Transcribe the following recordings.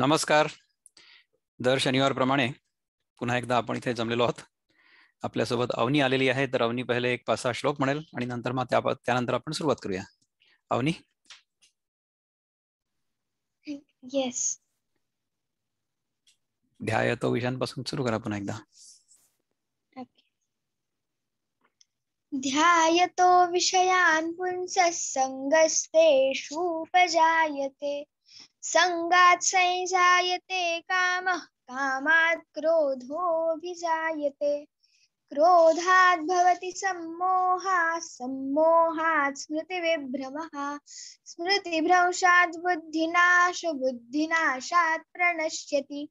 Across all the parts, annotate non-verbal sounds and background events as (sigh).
नमस्कार दर शनिवारप्रमाणे पुन्हा एकदा आपण इथे जमलेलो आहोत आपल्यासोबत अवनी आलेली आहे तर अवनी पहिले एक पाच सहा श्लोक म्हणेल आणि नंतर मग त्यानंतर आपण सुरुवात करूया अवनी येस ध्याय तो विषयांपासून सुरू करा पुन्हा एकदा ध्यायतो विषयान् पुंसः सङ्गस्तेषूपजायते संगात संजायते काम कामात क्रोधोऽभिजायते क्रोधात भवति सम्मोहा सम्मोहात् स्मृतिविभ्रमः स्मृतिभ्रंशात् बुद्धिनाश बुद्धिनाशात् प्रणश्यति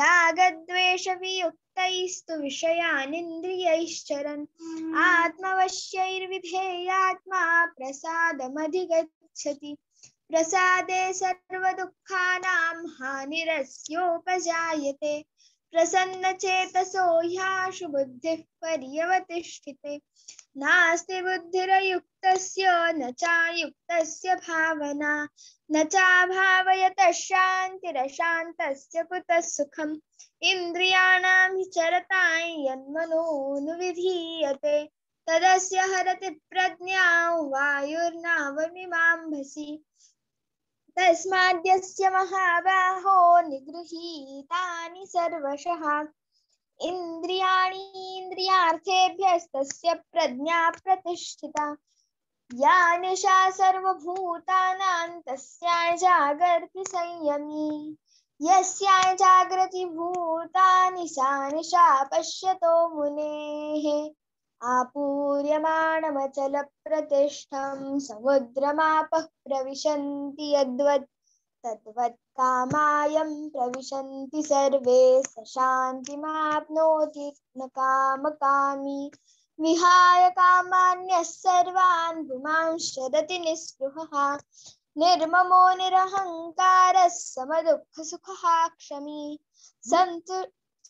रागद्वेषवियुक्तैस्तु विषयानिन्द्रियैश्चरन् आत्मवश्यैर्विधेयात्मा प्रसादमधिगच्छति प्रसादे सर्वदुःखानां हानिरस्योपजायते प्रसन्नचेतसो ह्याशु बुद्धिः पर्यवतिष्ठिते नास्ति बुद्धिरयुक्तस्य न चायुक्तस्य भावना न चाभावयतः शान्तिरशान्तस्य कुतः सुखम् इन्द्रियाणां हि चरतां यन्मनोऽनुविधीयते तदस्य हरति प्रज्ञा तस्माद्यस्य महाबाहो निगृहीतानि सर्वशः इन्द्रियाणीन्द्रियार्थेभ्यस्तस्य प्रज्ञा प्रतिष्ठिता या निशा सर्वभूतानां तस्यां जागर्ति संयमी यस्यां जागृति भूता निशा निशा पश्यतो मुनेः आपूर्यमाणमचलप्रतिष्ठं समुद्रमापः प्रविशन्ति यद्वत् कामायं प्रविशन्ति सर्वे स शान्तिमाप्नोति न कामकामी विहाय कामान्यः सर्वान् भुमां निर्ममो निरहङ्कारः समदुःखसुखः क्षमी सन्तु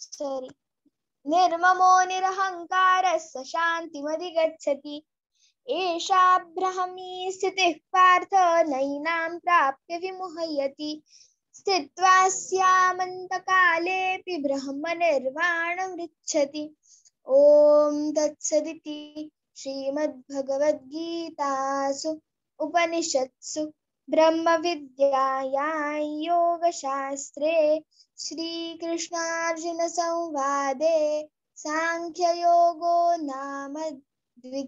सरि निर्ममो निरहङ्कारस्य शान्तिमधि गच्छति एषा ब्रह्मी स्थितिः पार्थ नैनां प्राप्य विमुह्यति स्थित्वा स्यामन्तकालेऽपि ब्रह्मनिर्वाणमृच्छति ॐ तत्सदिति श्रीमद्भगवद्गीतासु उपनिषत्सु ब्रह्मविद्यायां योगशास्त्रे श्री सांख्य योगो नाम श्री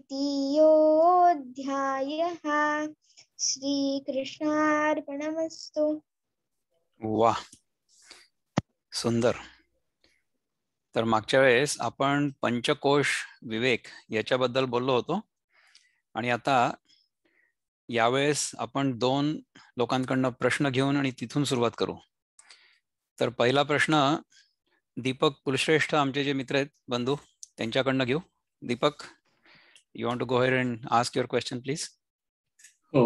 श्रीकृष्णार्पणमस्तु वा सुंदर तर मागच्या वेळेस आपण पंचकोश विवेक याच्याबद्दल बोललो होतो आणि आता यावेळेस आपण दोन लोकांकडनं प्रश्न घेऊन आणि तिथून सुरुवात करू तर पहिला प्रश्न दीपक कुलश्रेष्ठ आमचे जे मित्र आहेत बंधू त्यांच्याकडनं घेऊ Deepak you want to go here and ask your question please हो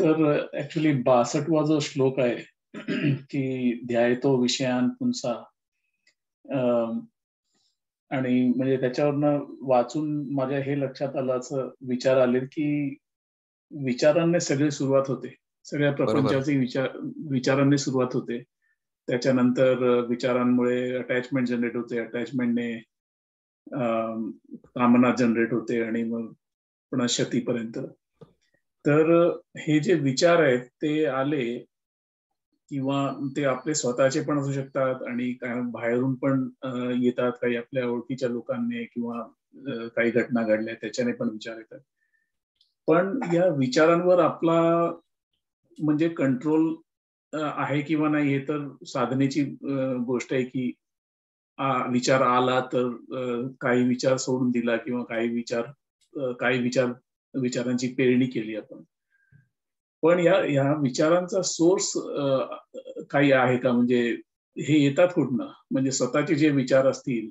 तर ऍक्च्युली बासटवा जो श्लोक आहे की ध्यायतो विषयान पुंसा आणि म्हणजे त्याच्यावरनं वाचून माझ्या हे लक्षात आलं असं विचार आले की विचारांनी सगळी सुरुवात होते सगळ्या प्रपंचाची विचार विचारांनी सुरुवात होते त्याच्यानंतर विचारांमुळे अटॅचमेंट जनरेट होते अटॅचमेंटने कामना जनरेट होते आणि मग पुन्हा शतीपर्यंत तर हे जे विचार आहेत ते आले किंवा ते आपले स्वतःचे पण असू शकतात आणि काय बाहेरून पण येतात काही आपल्या ओळखीच्या लोकांनी किंवा काही घटना घडल्या त्याच्याने पण विचार येतात पण या विचारांवर आपला म्हणजे कंट्रोल आहे किंवा नाही हे तर साधनेची गोष्ट आहे की विचार आला तर काही विचार सोडून दिला किंवा काही विचार काही विचार विचारांची पेरणी केली आपण पण या या विचारांचा सोर्स काही आहे का म्हणजे हे येतात कुठनं म्हणजे स्वतःचे जे विचार असतील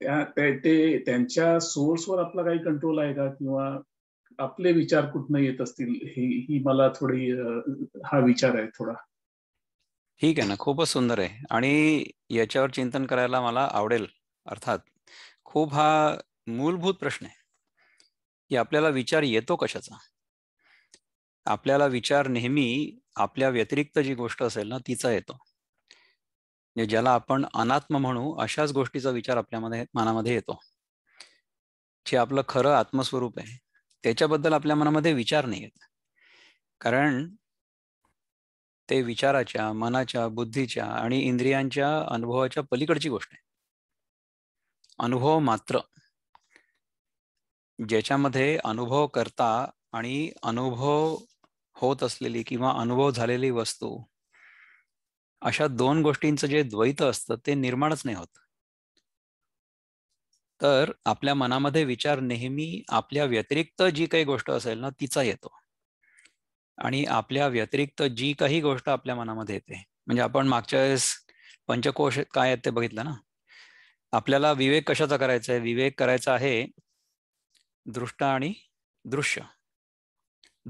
त्या ते त्यांच्या सोर्सवर आपला काही कंट्रोल आहे का किंवा आपले विचार कुठनं येत असतील ही मला थोडी हा विचार आहे थोडा ठीक आहे ना खूपच सुंदर आहे आणि याच्यावर चिंतन करायला मला आवडेल अर्थात खूप हा मूलभूत प्रश्न आहे की आपल्याला विचार येतो कशाचा आपल्याला विचार नेहमी आपल्या व्यतिरिक्त जी गोष्ट असेल ना तिचा येतो म्हणजे ज्याला आपण अनात्म म्हणू अशाच गोष्टीचा विचार आपल्यामध्ये मनामध्ये येतो जे आपलं खरं आत्मस्वरूप आहे त्याच्याबद्दल आपल्या मनामध्ये विचार नाही येत कारण ते विचाराच्या मनाच्या बुद्धीच्या आणि इंद्रियांच्या अनुभवाच्या पलीकडची गोष्ट आहे अनुभव मात्र ज्याच्यामध्ये अनुभव करता आणि अनुभव होत असलेली किंवा अनुभव झालेली वस्तू अशा दोन गोष्टींचं जे द्वैत असतं ते निर्माणच नाही होत तर आपल्या मनामध्ये विचार नेहमी आपल्या व्यतिरिक्त जी काही गोष्ट असेल ना तिचा येतो आणि आपल्या व्यतिरिक्त जी काही गोष्ट आपल्या मनामध्ये येते म्हणजे आपण मागच्या वेळेस पंचकोश काय ते बघितलं ना आपल्याला विवेक कशाचा करायचा आहे विवेक करायचा आहे दृष्ट आणि दृश्य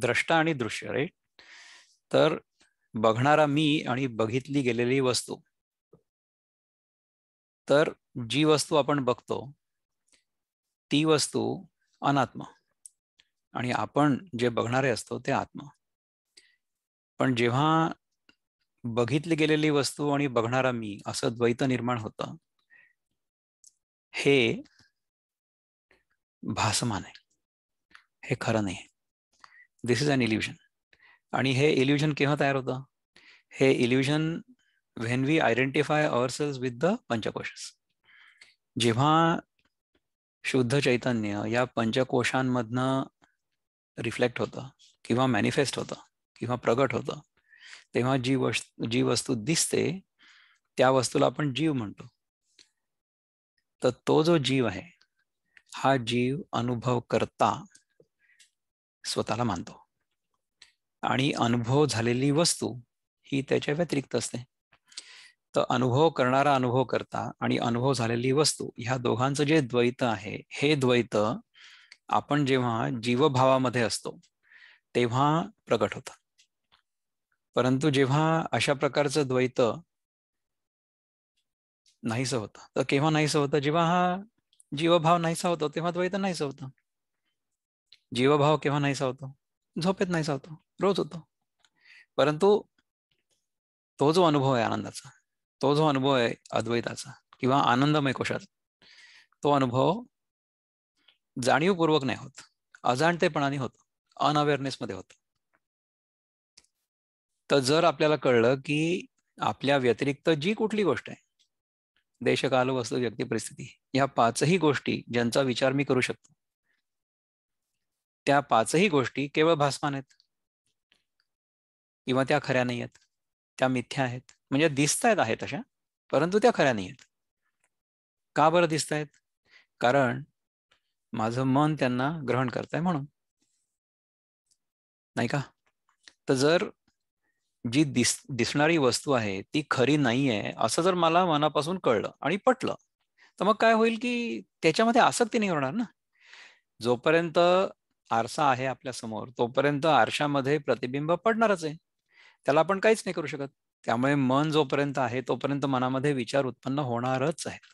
द्रष्टा आणि दृश्य राईट तर बघणारा मी आणि बघितली गेलेली वस्तू तर जी वस्तू आपण बघतो ती वस्तू अनात्म आणि आपण जे बघणारे असतो ते आत्म पण जेव्हा बघितली गेलेली वस्तू आणि बघणारा मी असं द्वैत निर्माण होतं हे भासमान आहे हे खरं नाही दिस इज अन इल्युजन आणि हे इल्युजन केव्हा तयार होतं हे illusion when we identify ourselves with the panchakoshas जेव्हा शुद्ध चैतन्य या पंचकोशांमधनं रिफ्लेक्ट होतं किंवा मॅनिफेस्ट होतं किंवा प्रगट होतं तेव्हा जी वस्तू जी वस्तू दिसते त्या वस्तूला आपण जीव म्हणतो तर तो जो जीव आहे हा जीव अनुभव करता स्वतःला मानतो आणि अनुभव झालेली वस्तू ही त्याच्या व्यतिरिक्त असते तर अनुभव करणारा अनुभव करता आणि अनुभव झालेली वस्तू ह्या दोघांचं जे द्वैत आहे हे द्वैत आपण जेव्हा जीवभावामध्ये असतो तेव्हा प्रकट होतं परंतु जेव्हा अशा प्रकारचं द्वैत नाहीस होत तर केव्हा नाहीसं होतं जेव्हा हा जीवभाव नाहीसा होतो तेव्हा द्वैत नाहीस होत जीवभाव केव्हा नाहीसा होतो झोपेत नाहीसा होतो रोज होतो परंतु तो जो अनुभव आहे आनंदाचा तो जो अनुभव आहे अद्वैताचा किंवा आनंदमय कोशाचा तो अनुभव जाणीवपूर्वक नाही होत अजाणतेपणाने होतो अनअवेअरनेसमध्ये होत तर जर आपल्याला कळलं की आपल्या व्यतिरिक्त जी कुठली गोष्ट आहे देशकाल वस्तू व्यक्ती परिस्थिती या पाचही गोष्टी ज्यांचा विचार मी करू शकतो त्या पाचही गोष्टी केवळ भासमान आहेत किंवा त्या खऱ्या नाही आहेत त्या मिथ्या आहेत म्हणजे दिसतायत आहेत अशा परंतु त्या खऱ्या नाही आहेत का बरं आहेत कारण माझं मन त्यांना ग्रहण आहे म्हणून नाही का तर जर जी दिस दिसणारी वस्तू आहे ती खरी नाही आहे असं जर मला मनापासून कळलं आणि पटलं तर मग काय होईल की त्याच्यामध्ये आसक्ती नाही होणार ना जोपर्यंत आरसा आहे आपल्या समोर तोपर्यंत आरशामध्ये प्रतिबिंब पडणारच आहे त्याला आपण काहीच नाही करू शकत त्यामुळे मन जोपर्यंत आहे तोपर्यंत मनामध्ये विचार उत्पन्न होणारच आहेत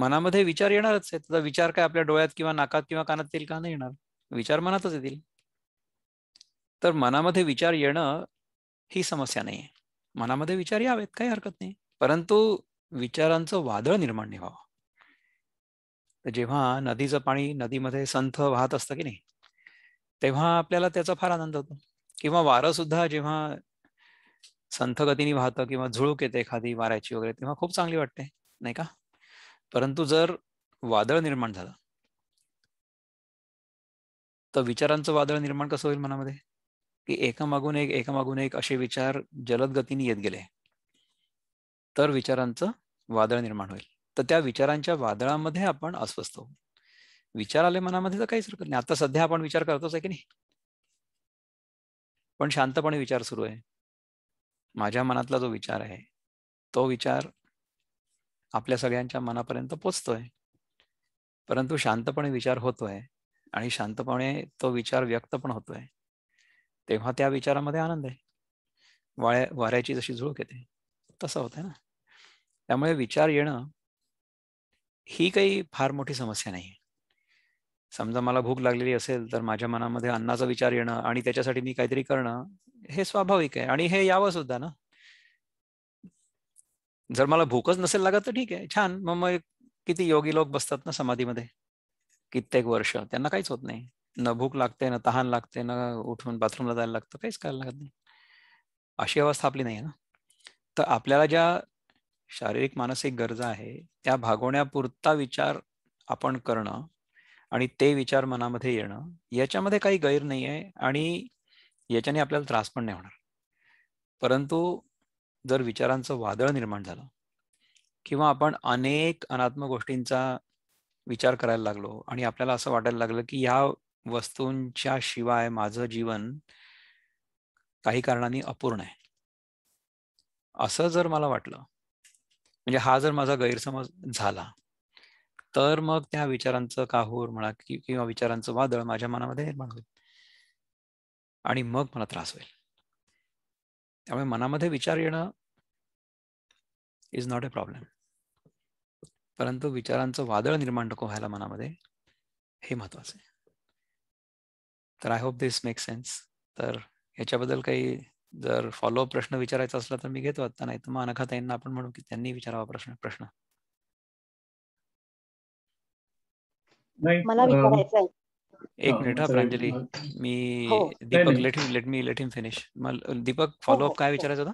मनामध्ये विचार येणारच आहेत त्याचा विचार काय आपल्या डोळ्यात किंवा नाकात किंवा कानात येईल का नाही येणार विचार मनातच येतील तर मनामध्ये विचार येणं ही समस्या नाही आहे मनामध्ये विचार यावेत काही हरकत नाही परंतु विचारांचं वादळ निर्माण नाही व्हावं तर जेव्हा नदीचं पाणी नदीमध्ये संथ वाहत असतं की नाही तेव्हा आपल्याला त्याचा फार आनंद होतो किंवा वारं सुद्धा जेव्हा संथ गतीने वाहतं किंवा झुळूक येते एखादी वाऱ्याची वगैरे तेव्हा खूप चांगली वाटते नाही का परंतु जर वादळ निर्माण झालं तर विचारांचं वादळ निर्माण कसं होईल मनामध्ये की एकामागून एक एकामागून एक असे विचार जलद गतीने येत गेले तर विचारांचं वादळ निर्माण होईल तर त्या विचारांच्या वादळामध्ये आपण अस्वस्थ होऊ विचार आले मनामध्ये तर काहीच हरकत नाही आता सध्या आपण विचार करतोच आहे की नाही पण शांतपणे विचार सुरू आहे माझ्या मनातला जो विचार आहे तो विचार आपल्या सगळ्यांच्या मनापर्यंत पोचतोय परंतु शांतपणे विचार होतोय आणि शांतपणे तो विचार व्यक्त पण होतोय तेव्हा त्या विचारामध्ये आनंद आहे वाळ्या वाऱ्याची जशी झुळूक येते तसं होतंय ना त्यामुळे विचार येणं ही काही फार मोठी समस्या नाही समजा मला भूक लागलेली असेल तर माझ्या मनामध्ये अन्नाचा विचार येणं आणि त्याच्यासाठी मी काहीतरी करणं हे स्वाभाविक आहे आणि हे यावं सुद्धा ना जर मला भूकच नसेल लागत तर ठीक आहे छान मग मग किती योगी लोक बसतात ना समाधीमध्ये कित्येक वर्ष त्यांना काहीच होत नाही न भूक लागते ना तहान लागते ना उठून बाथरूमला जायला लागतं काहीच करायला लागत नाही अशी अवस्था आपली नाही ना तर आपल्याला ज्या शारीरिक मानसिक गरजा आहे त्या भागवण्यापुरता विचार आपण करणं आणि ते विचार मनामध्ये येणं याच्यामध्ये काही गैर नाही आहे आणि याच्याने आपल्याला त्रास पण नाही होणार परंतु जर विचारांचं वादळ निर्माण झालं किंवा आपण अनेक अनात्म गोष्टींचा विचार करायला लागलो आणि आपल्याला असं वाटायला लागलं की या वस्तूंच्या शिवाय माझं जीवन काही कारणाने अपूर्ण आहे असं जर मला वाटलं म्हणजे हा जर माझा गैरसमज झाला तर मग त्या विचारांचं काहूर म्हणा किंवा विचारांचं वादळ माझ्या मनामध्ये निर्माण होईल आणि मग मला त्रास होईल त्यामुळे मनामध्ये विचार येणं इज नॉट अ प्रॉब्लेम परंतु विचारांचं वादळ निर्माण नको व्हायला मनामध्ये हे महत्वाचं आहे तर I hope this make sense तर याच्याबद्दल काही जर फॉलोअप प्रश्न विचारायचा असला तर मी घेतो आता नाही तर मग अनखाताईंना आपण म्हणू की त्यांनी विचारावा प्रश्न प्रश्न मला एक मिनिट हा प्रांजली हो. मी हो. Deepak let him let me let him finish Deepak follow up हो, काय विचारायचं होता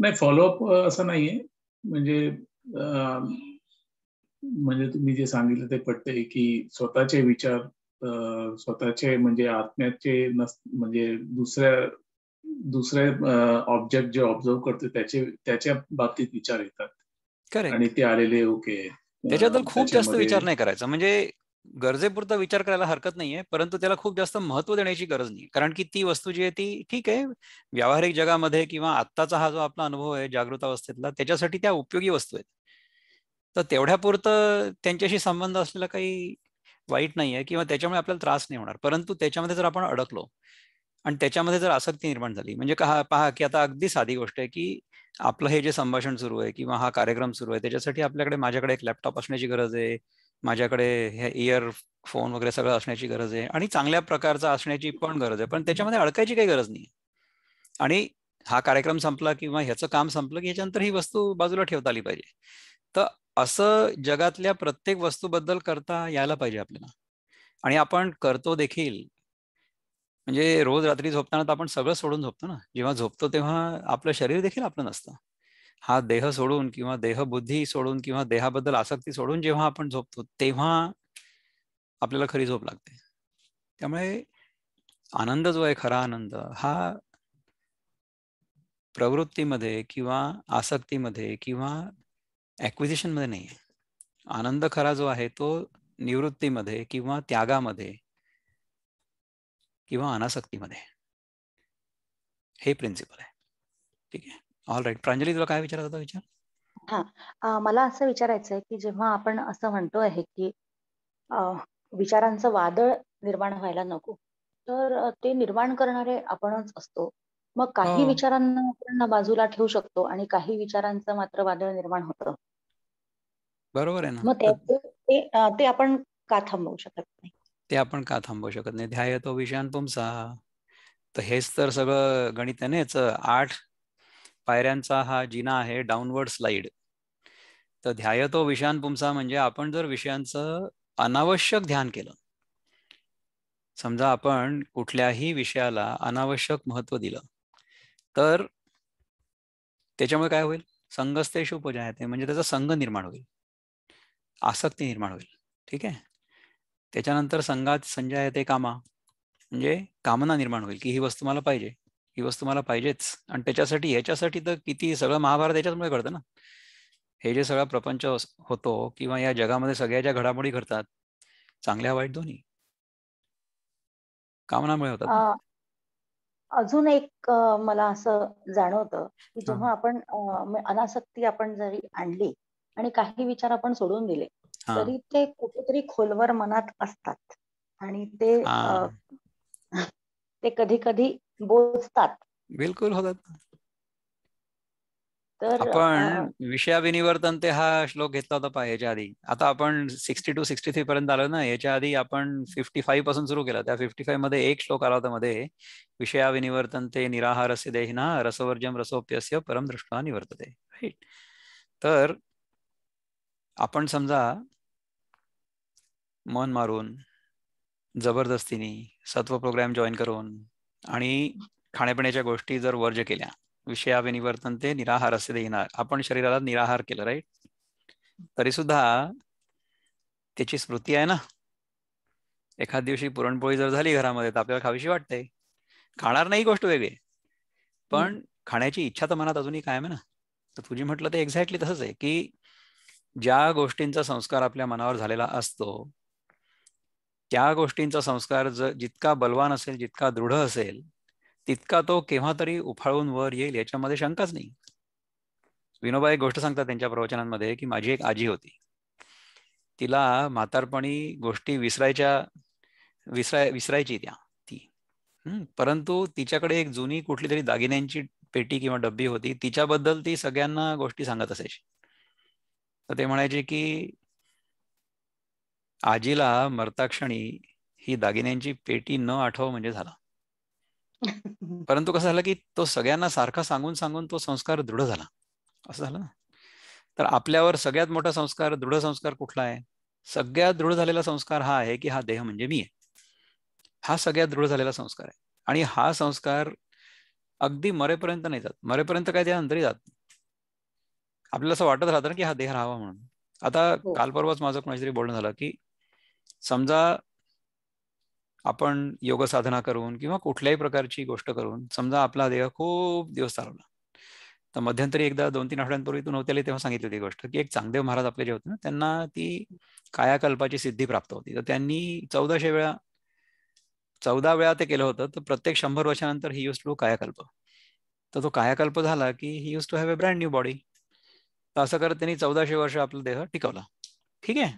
नाही फॉलोअप असं नाहीये म्हणजे म्हणजे तुम्ही जे सांगितलं ते पटते की स्वतःचे विचार स्वतःचे म्हणजे आत्म्याचे नस म्हणजे दुसऱ्या दुसऱ्या ऑब्जेक्ट जे ऑब्झर्व करते त्याचे त्याच्या बाबतीत विचार येतात आणि ते आलेले ओके त्याच्याबद्दल खूप जास्त विचार नाही करायचा म्हणजे गरजेपुरता विचार करायला हरकत नाहीये परंतु त्याला खूप जास्त महत्व देण्याची गरज नाही कारण की ती वस्तू जी आहे ती ठीक आहे व्यावहारिक जगामध्ये किंवा आत्ताचा हा जो आपला अनुभव आहे अवस्थेतला त्याच्यासाठी त्या उपयोगी वस्तू आहेत तर तेवढ्यापुरतं त्यांच्याशी संबंध असलेला काही वाईट नाहीये किंवा त्याच्यामुळे आपल्याला त्रास नाही होणार परंतु त्याच्यामध्ये जर आपण अडकलो आणि त्याच्यामध्ये जर आसक्ती निर्माण झाली म्हणजे का पहा की आता अगदी साधी गोष्ट आहे की आपलं हे जे संभाषण सुरू आहे किंवा हा कार्यक्रम सुरू आहे त्याच्यासाठी आपल्याकडे माझ्याकडे एक लॅपटॉप असण्याची गरज आहे माझ्याकडे हे फोन वगैरे सगळं असण्याची गरज आहे आणि चांगल्या प्रकारचा असण्याची पण गरज आहे पण त्याच्यामध्ये अडकायची काही गरज नाही आणि हा कार्यक्रम संपला किंवा ह्याचं काम संपलं की ह्याच्यानंतर ही वस्तू बाजूला ठेवता आली पाहिजे तर असं जगातल्या प्रत्येक वस्तूबद्दल करता यायला पाहिजे आपल्याला आणि आपण करतो देखील म्हणजे रोज रात्री झोपताना तर आपण सगळं सोडून झोपतो ना जेव्हा झोपतो तेव्हा आपलं शरीर देखील आपलं नसतं हा देह सोडून किंवा देहबुद्धी सोडून किंवा देहाबद्दल आसक्ती सोडून जेव्हा आपण झोपतो तेव्हा आपल्याला खरी झोप लागते त्यामुळे आनंद जो आहे खरा आनंद हा प्रवृत्तीमध्ये किंवा आसक्तीमध्ये किंवा ऍक्विजिशनमध्ये नाही आहे आनंद खरा जो आहे तो निवृत्तीमध्ये किंवा त्यागामध्ये किंवा अनासक्तीमध्ये हे प्रिन्सिपल आहे ठीक आहे ऑल राईट प्रांजली तुला काय विचारत होता विचार हा मला असं विचारायचं आहे की जेव्हा आपण असं म्हणतो आहे की विचारांचं वादळ निर्माण व्हायला नको तर ते निर्माण करणारे आपणच असतो मग काही हो. विचारांना आपण बाजूला ठेवू शकतो आणि काही विचारांचं मात्र वादळ निर्माण होतं बरोबर आहे ना मग ते आपण का थांबवू शकत नाही ते आपण का थांबवू शकत नाही ध्याय तो तुमचा तर हेच तर सगळं गणितानेच आठ पायऱ्यांचा हा जिना आहे डाऊनवर्ड स्लाइड तर ध्याय तो तुमचा म्हणजे आपण जर विषयांचं अनावश्यक ध्यान केलं समजा आपण कुठल्याही विषयाला अनावश्यक महत्व दिलं तर त्याच्यामुळे काय होईल संघस्तेश उपजायते म्हणजे त्याचा संघ निर्माण होईल आसक्ती निर्माण होईल ठीक आहे त्याच्यानंतर संघात संजय ते कामा म्हणजे कामना निर्माण होईल की ही वस्तू मला पाहिजे ही वस्तू मला पाहिजेच आणि त्याच्यासाठी ह्याच्यासाठी तर किती सगळं महाभारत त्याच्यामुळे घडतं ना हे जे सगळा प्रपंच होतो किंवा या जगामध्ये सगळ्या ज्या घडामोडी घडतात चांगल्या वाईट दोन्ही कामनामुळे होतात अजून एक मला असं जाणवतं की जेव्हा आपण अनासक्ती आपण जरी आणली आणि काही विचार आपण सोडून दिले तरी ते कुठेतरी खोलवर मनात असतात आणि ते ते कधी कधी बोलतात बिलकुल होतात तर आपण विषयाविनिवर्तन ते हा श्लोक घेतला होता पहा याच्या आधी आता आपण सिक्स्टी टू सिक्स्टी थ्री पर्यंत आलो ना याच्या आधी आपण फिफ्टी फाईव्ह पासून सुरू केला त्या फिफ्टी फाईव्ह मध्ये एक श्लोक आला होता मध्ये विषयाविनिवर्तन ते निराहारस्य देहिना रसवर्जम रसोप्यस्य परम दृष्टा निवर्तते राईट तर आपण समजा मन मारून जबरदस्तीने सत्व प्रोग्राम जॉईन करून आणि खाण्यापिण्याच्या गोष्टी जर वर्ज केल्या विषयाविनिवर्तन ते निराहार असे देणार आपण शरीराला निराहार केलं राईट तरी सुद्धा त्याची स्मृती आहे ना एखाद दिवशी पुरणपोळी जर झाली घरामध्ये तर आपल्याला खावीशी वाटते खाणार नाही गोष्ट वेगळी पण खाण्याची इच्छा तर मनात अजूनही कायम आहे ना तर तुझी म्हटलं ते एक्झॅक्टली तसंच आहे की ज्या गोष्टींचा संस्कार आपल्या मनावर झालेला असतो त्या गोष्टींचा संस्कार जर जितका बलवान असेल जितका दृढ असेल तितका तो केव्हा तरी उफाळून वर येईल याच्यामध्ये शंकाच नाही विनोबा एक गोष्ट सांगतात त्यांच्या प्रवचनांमध्ये की माझी एक आजी होती तिला म्हातारपणी गोष्टी विसरायच्या विसराय विसरायची त्या ती परंतु तिच्याकडे एक जुनी कुठली तरी दागिन्यांची पेटी किंवा डब्बी होती तिच्याबद्दल ती सगळ्यांना गोष्टी सांगत असायची तर ते म्हणायचे की आजीला मर्ताक्षणी ही दागिन्यांची पेटी न आठव म्हणजे झाला (laughs) परंतु कसं झालं की तो सगळ्यांना सारखा सांगून सांगून तो संस्कार दृढ झाला असं झालं ना तर आपल्यावर सगळ्यात मोठा संस्कार दृढ संस्कार कुठला आहे सगळ्यात दृढ झालेला संस्कार हा आहे की हा देह म्हणजे मी आहे हा सगळ्यात दृढ झालेला संस्कार आहे आणि हा संस्कार अगदी मरेपर्यंत नाही जात मरेपर्यंत काय त्या अंतरी जात आपल्याला असं वाटत राहतं की हा देह राहावा म्हणून आता हो. काल परवाच माझं कोणाशी बोलणं झालं की समजा आपण योग साधना करून किंवा कुठल्याही प्रकारची गोष्ट करून समजा आपला देह खूप दिवस चालवला तर मध्यंतरी एकदा दोन तीन आठवड्यांपूर्वी तू नव्हत्याली तेव्हा सांगितली होती गोष्ट की एक चांगदेव महाराज आपले जे होते ना त्यांना ती कायाकल्पाची सिद्धी प्राप्त होती तर त्यांनी चौदाशे वेळा चौदा वेळा ते केलं होतं तर प्रत्येक शंभर वर्षानंतर ही युज टू कायाकल्प तर तो कायाकल्प झाला की he use to have a brand new body तर असं करत त्यांनी चौदाशे वर्ष आपला देह टिकवला ठीक आहे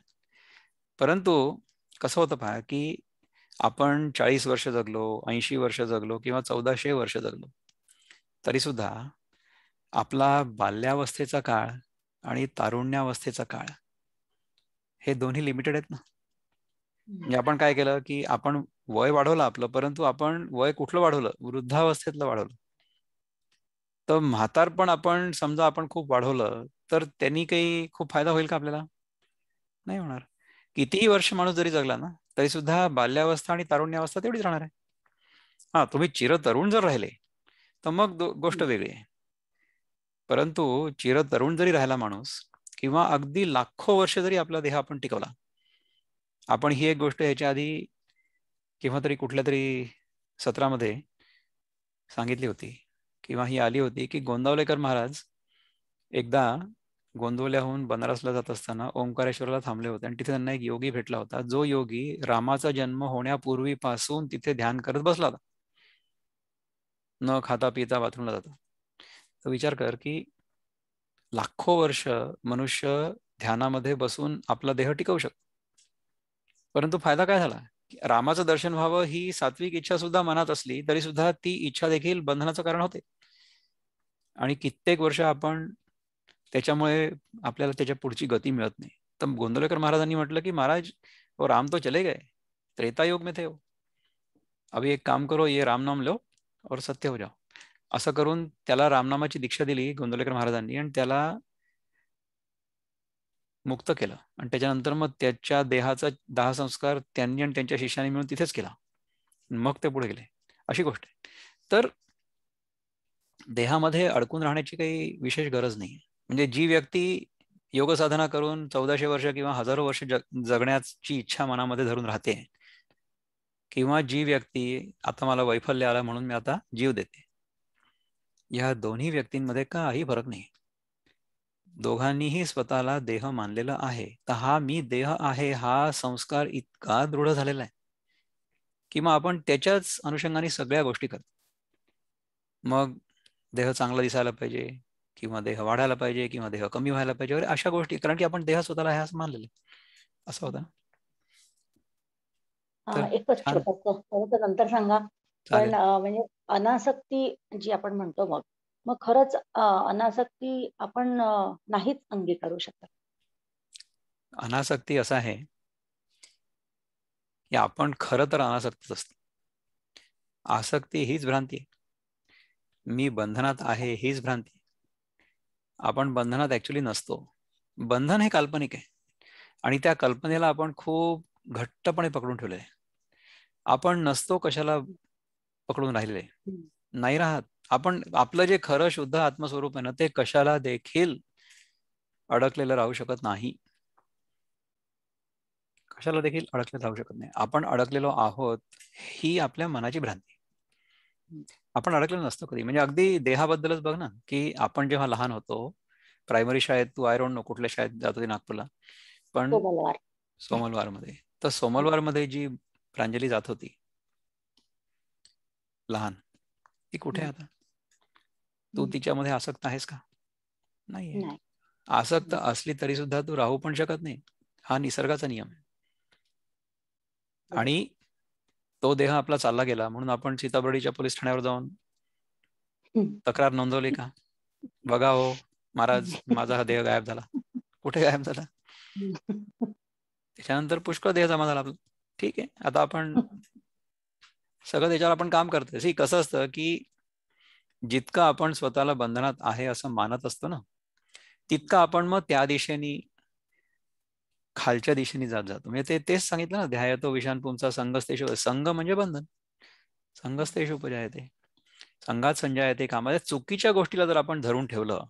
परंतु कसं होतं पहा की आपण चाळीस वर्ष जगलो ऐंशी वर्ष जगलो किंवा चौदाशे वर्ष जगलो तरी सुद्धा आपला बाल्यावस्थेचा काळ आणि तारुण्यावस्थेचा काळ हे दोन्ही लिमिटेड आहेत ना म्हणजे आपण काय केलं की आपण वय वाढवलं आपलं परंतु आपण वय कुठलं वाढवलं वृद्धावस्थेतलं वाढवलं तर म्हातारपण आपण समजा आपण खूप वाढवलं तर त्यांनी काही खूप फायदा होईल का आपल्याला नाही होणार कितीही वर्ष माणूस जरी जगला ना तरी सुद्धा बाल्यावस्था आणि तारुण्यावस्था तेवढीच राहणार आहे हा तुम्ही चिरतरुण जर राहिले तर मग गोष्ट वेगळी आहे परंतु चिरतरुण जरी राहिला माणूस किंवा अगदी लाखो वर्ष जरी आपला देह आपण टिकवला आपण ही एक गोष्ट ह्याच्या आधी किंवा तरी कुठल्या तरी सत्रामध्ये सांगितली होती किंवा ही आली होती की गोंदावलेकर महाराज एकदा गोंदवल्याहून बनारसला जात असताना ओंकारेश्वरला थांबले होते आणि तिथे त्यांना एक योगी भेटला होता जो योगी रामाचा जन्म होण्यापूर्वीपासून तिथे ध्यान करत बसला होता न खाता पिता बाथरूमला जाता तर विचार कर की लाखो वर्ष मनुष्य ध्यानामध्ये बसून आपला देह टिकवू शकतो परंतु फायदा काय झाला रामाचं दर्शन व्हावं ही सात्विक इच्छा सुद्धा मनात असली तरी सुद्धा ती इच्छा देखील बंधनाचं कारण होते आणि कित्येक वर्ष आपण त्याच्यामुळे आपल्याला त्याच्या पुढची गती मिळत नाही तर गोंदवलेकर महाराजांनी म्हटलं की महाराज हो, राम तो चले गए त्रेता योग में थे हो अभी एक काम करो ये रामनाम लो और सत्य हो जाओ असं करून त्याला रामनामाची दीक्षा दिली गोंदवलेकर महाराजांनी आणि त्याला मुक्त केलं आणि त्याच्यानंतर मग त्याच्या देहाचा दहा संस्कार त्यांनी आणि त्यांच्या शिष्याने मिळून तिथेच केला मग ते पुढे गेले अशी गोष्ट आहे तर देहामध्ये अडकून राहण्याची काही विशेष गरज नाही म्हणजे जी व्यक्ती योग साधना करून चौदाशे वर्ष किंवा हजारो वर्ष जगण्याची इच्छा मनामध्ये धरून राहते किंवा जी व्यक्ती आता मला वैफल्य आला म्हणून मी आता जीव देते या दोन्ही व्यक्तींमध्ये काही फरक नाही दोघांनीही स्वतःला देह मानलेला आहे तर हा मी देह आहे हा संस्कार इतका दृढ झालेला आहे किंवा आपण त्याच्याच अनुषंगाने सगळ्या गोष्टी करतो मग देह चांगला दिसायला पाहिजे किंवा देह वाढायला पाहिजे किंवा देह कमी व्हायला पाहिजे वगैरे अशा गोष्टी कारण की आपण देह स्वतःला ह्यास मानलेले असं होता नंतर सांगा पण म्हणजे अनासक्ती जी आपण म्हणतो मग मग खरंच अनासक्ती आपण नाहीच अंगीकारू शकत अनासक्ती असं आहे की आपण खरं तर अनासक्तच असतो आसक्ती हीच भ्रांती आहे मी बंधनात आहे हीच भ्रांती आपण बंधनात ऍक्च्युली नसतो बंधन हे काल्पनिक आहे आणि त्या कल्पनेला आपण खूप घट्टपणे पकडून ठेवले आहे आपण नसतो कशाला पकडून राहिले नाही राहत आपण आपलं जे खरं शुद्ध आत्मस्वरूप आहे ना ते कशाला देखील अडकलेलं राहू शकत नाही कशाला देखील अडकलेलं राहू शकत नाही आपण अडकलेलो आहोत ही आपल्या मनाची भ्रांती आपण अडकलं नसतो कधी म्हणजे अगदी देहाबद्दलच बघ ना की आपण जेव्हा लहान होतो प्रायमरी शाळेत तू आयरोन नो कुठल्या शाळेत जात होती नागपूरला पण मध्ये तर सोमलवार मध्ये जी प्रांजली जात होती लहान ती कुठे आता तू तिच्यामध्ये आसक्त आहेस का नाही आसक्त असली तरी सुद्धा तू राहू पण शकत नाही हा निसर्गाचा नियम आहे आणि तो देह आपला चालला गेला म्हणून आपण सीताबर्डीच्या पोलीस ठाण्यावर जाऊन तक्रार नोंदवली का बघा हो महाराज माझा हा देह गायब झाला कुठे गायब झाला त्याच्यानंतर पुष्कळ देह जमा झाला आपला ठीक आहे आता आपण सगळं त्याच्यावर आपण काम करतोय सी कसं असतं की जितकं आपण स्वतःला बंधनात आहे असं मानत असतो ना तितकं आपण मग त्या दिशेने खालच्या दिशेने जात जातो म्हणजे ते तेच सांगितलं ना ध्यायतो विषाण तुमचा संघस्तेश संघ म्हणजे बंधन संघस्तेश ते संघात संजय येते कामाच्या म्हणजे चुकीच्या गोष्टीला जर आपण धरून ठेवलं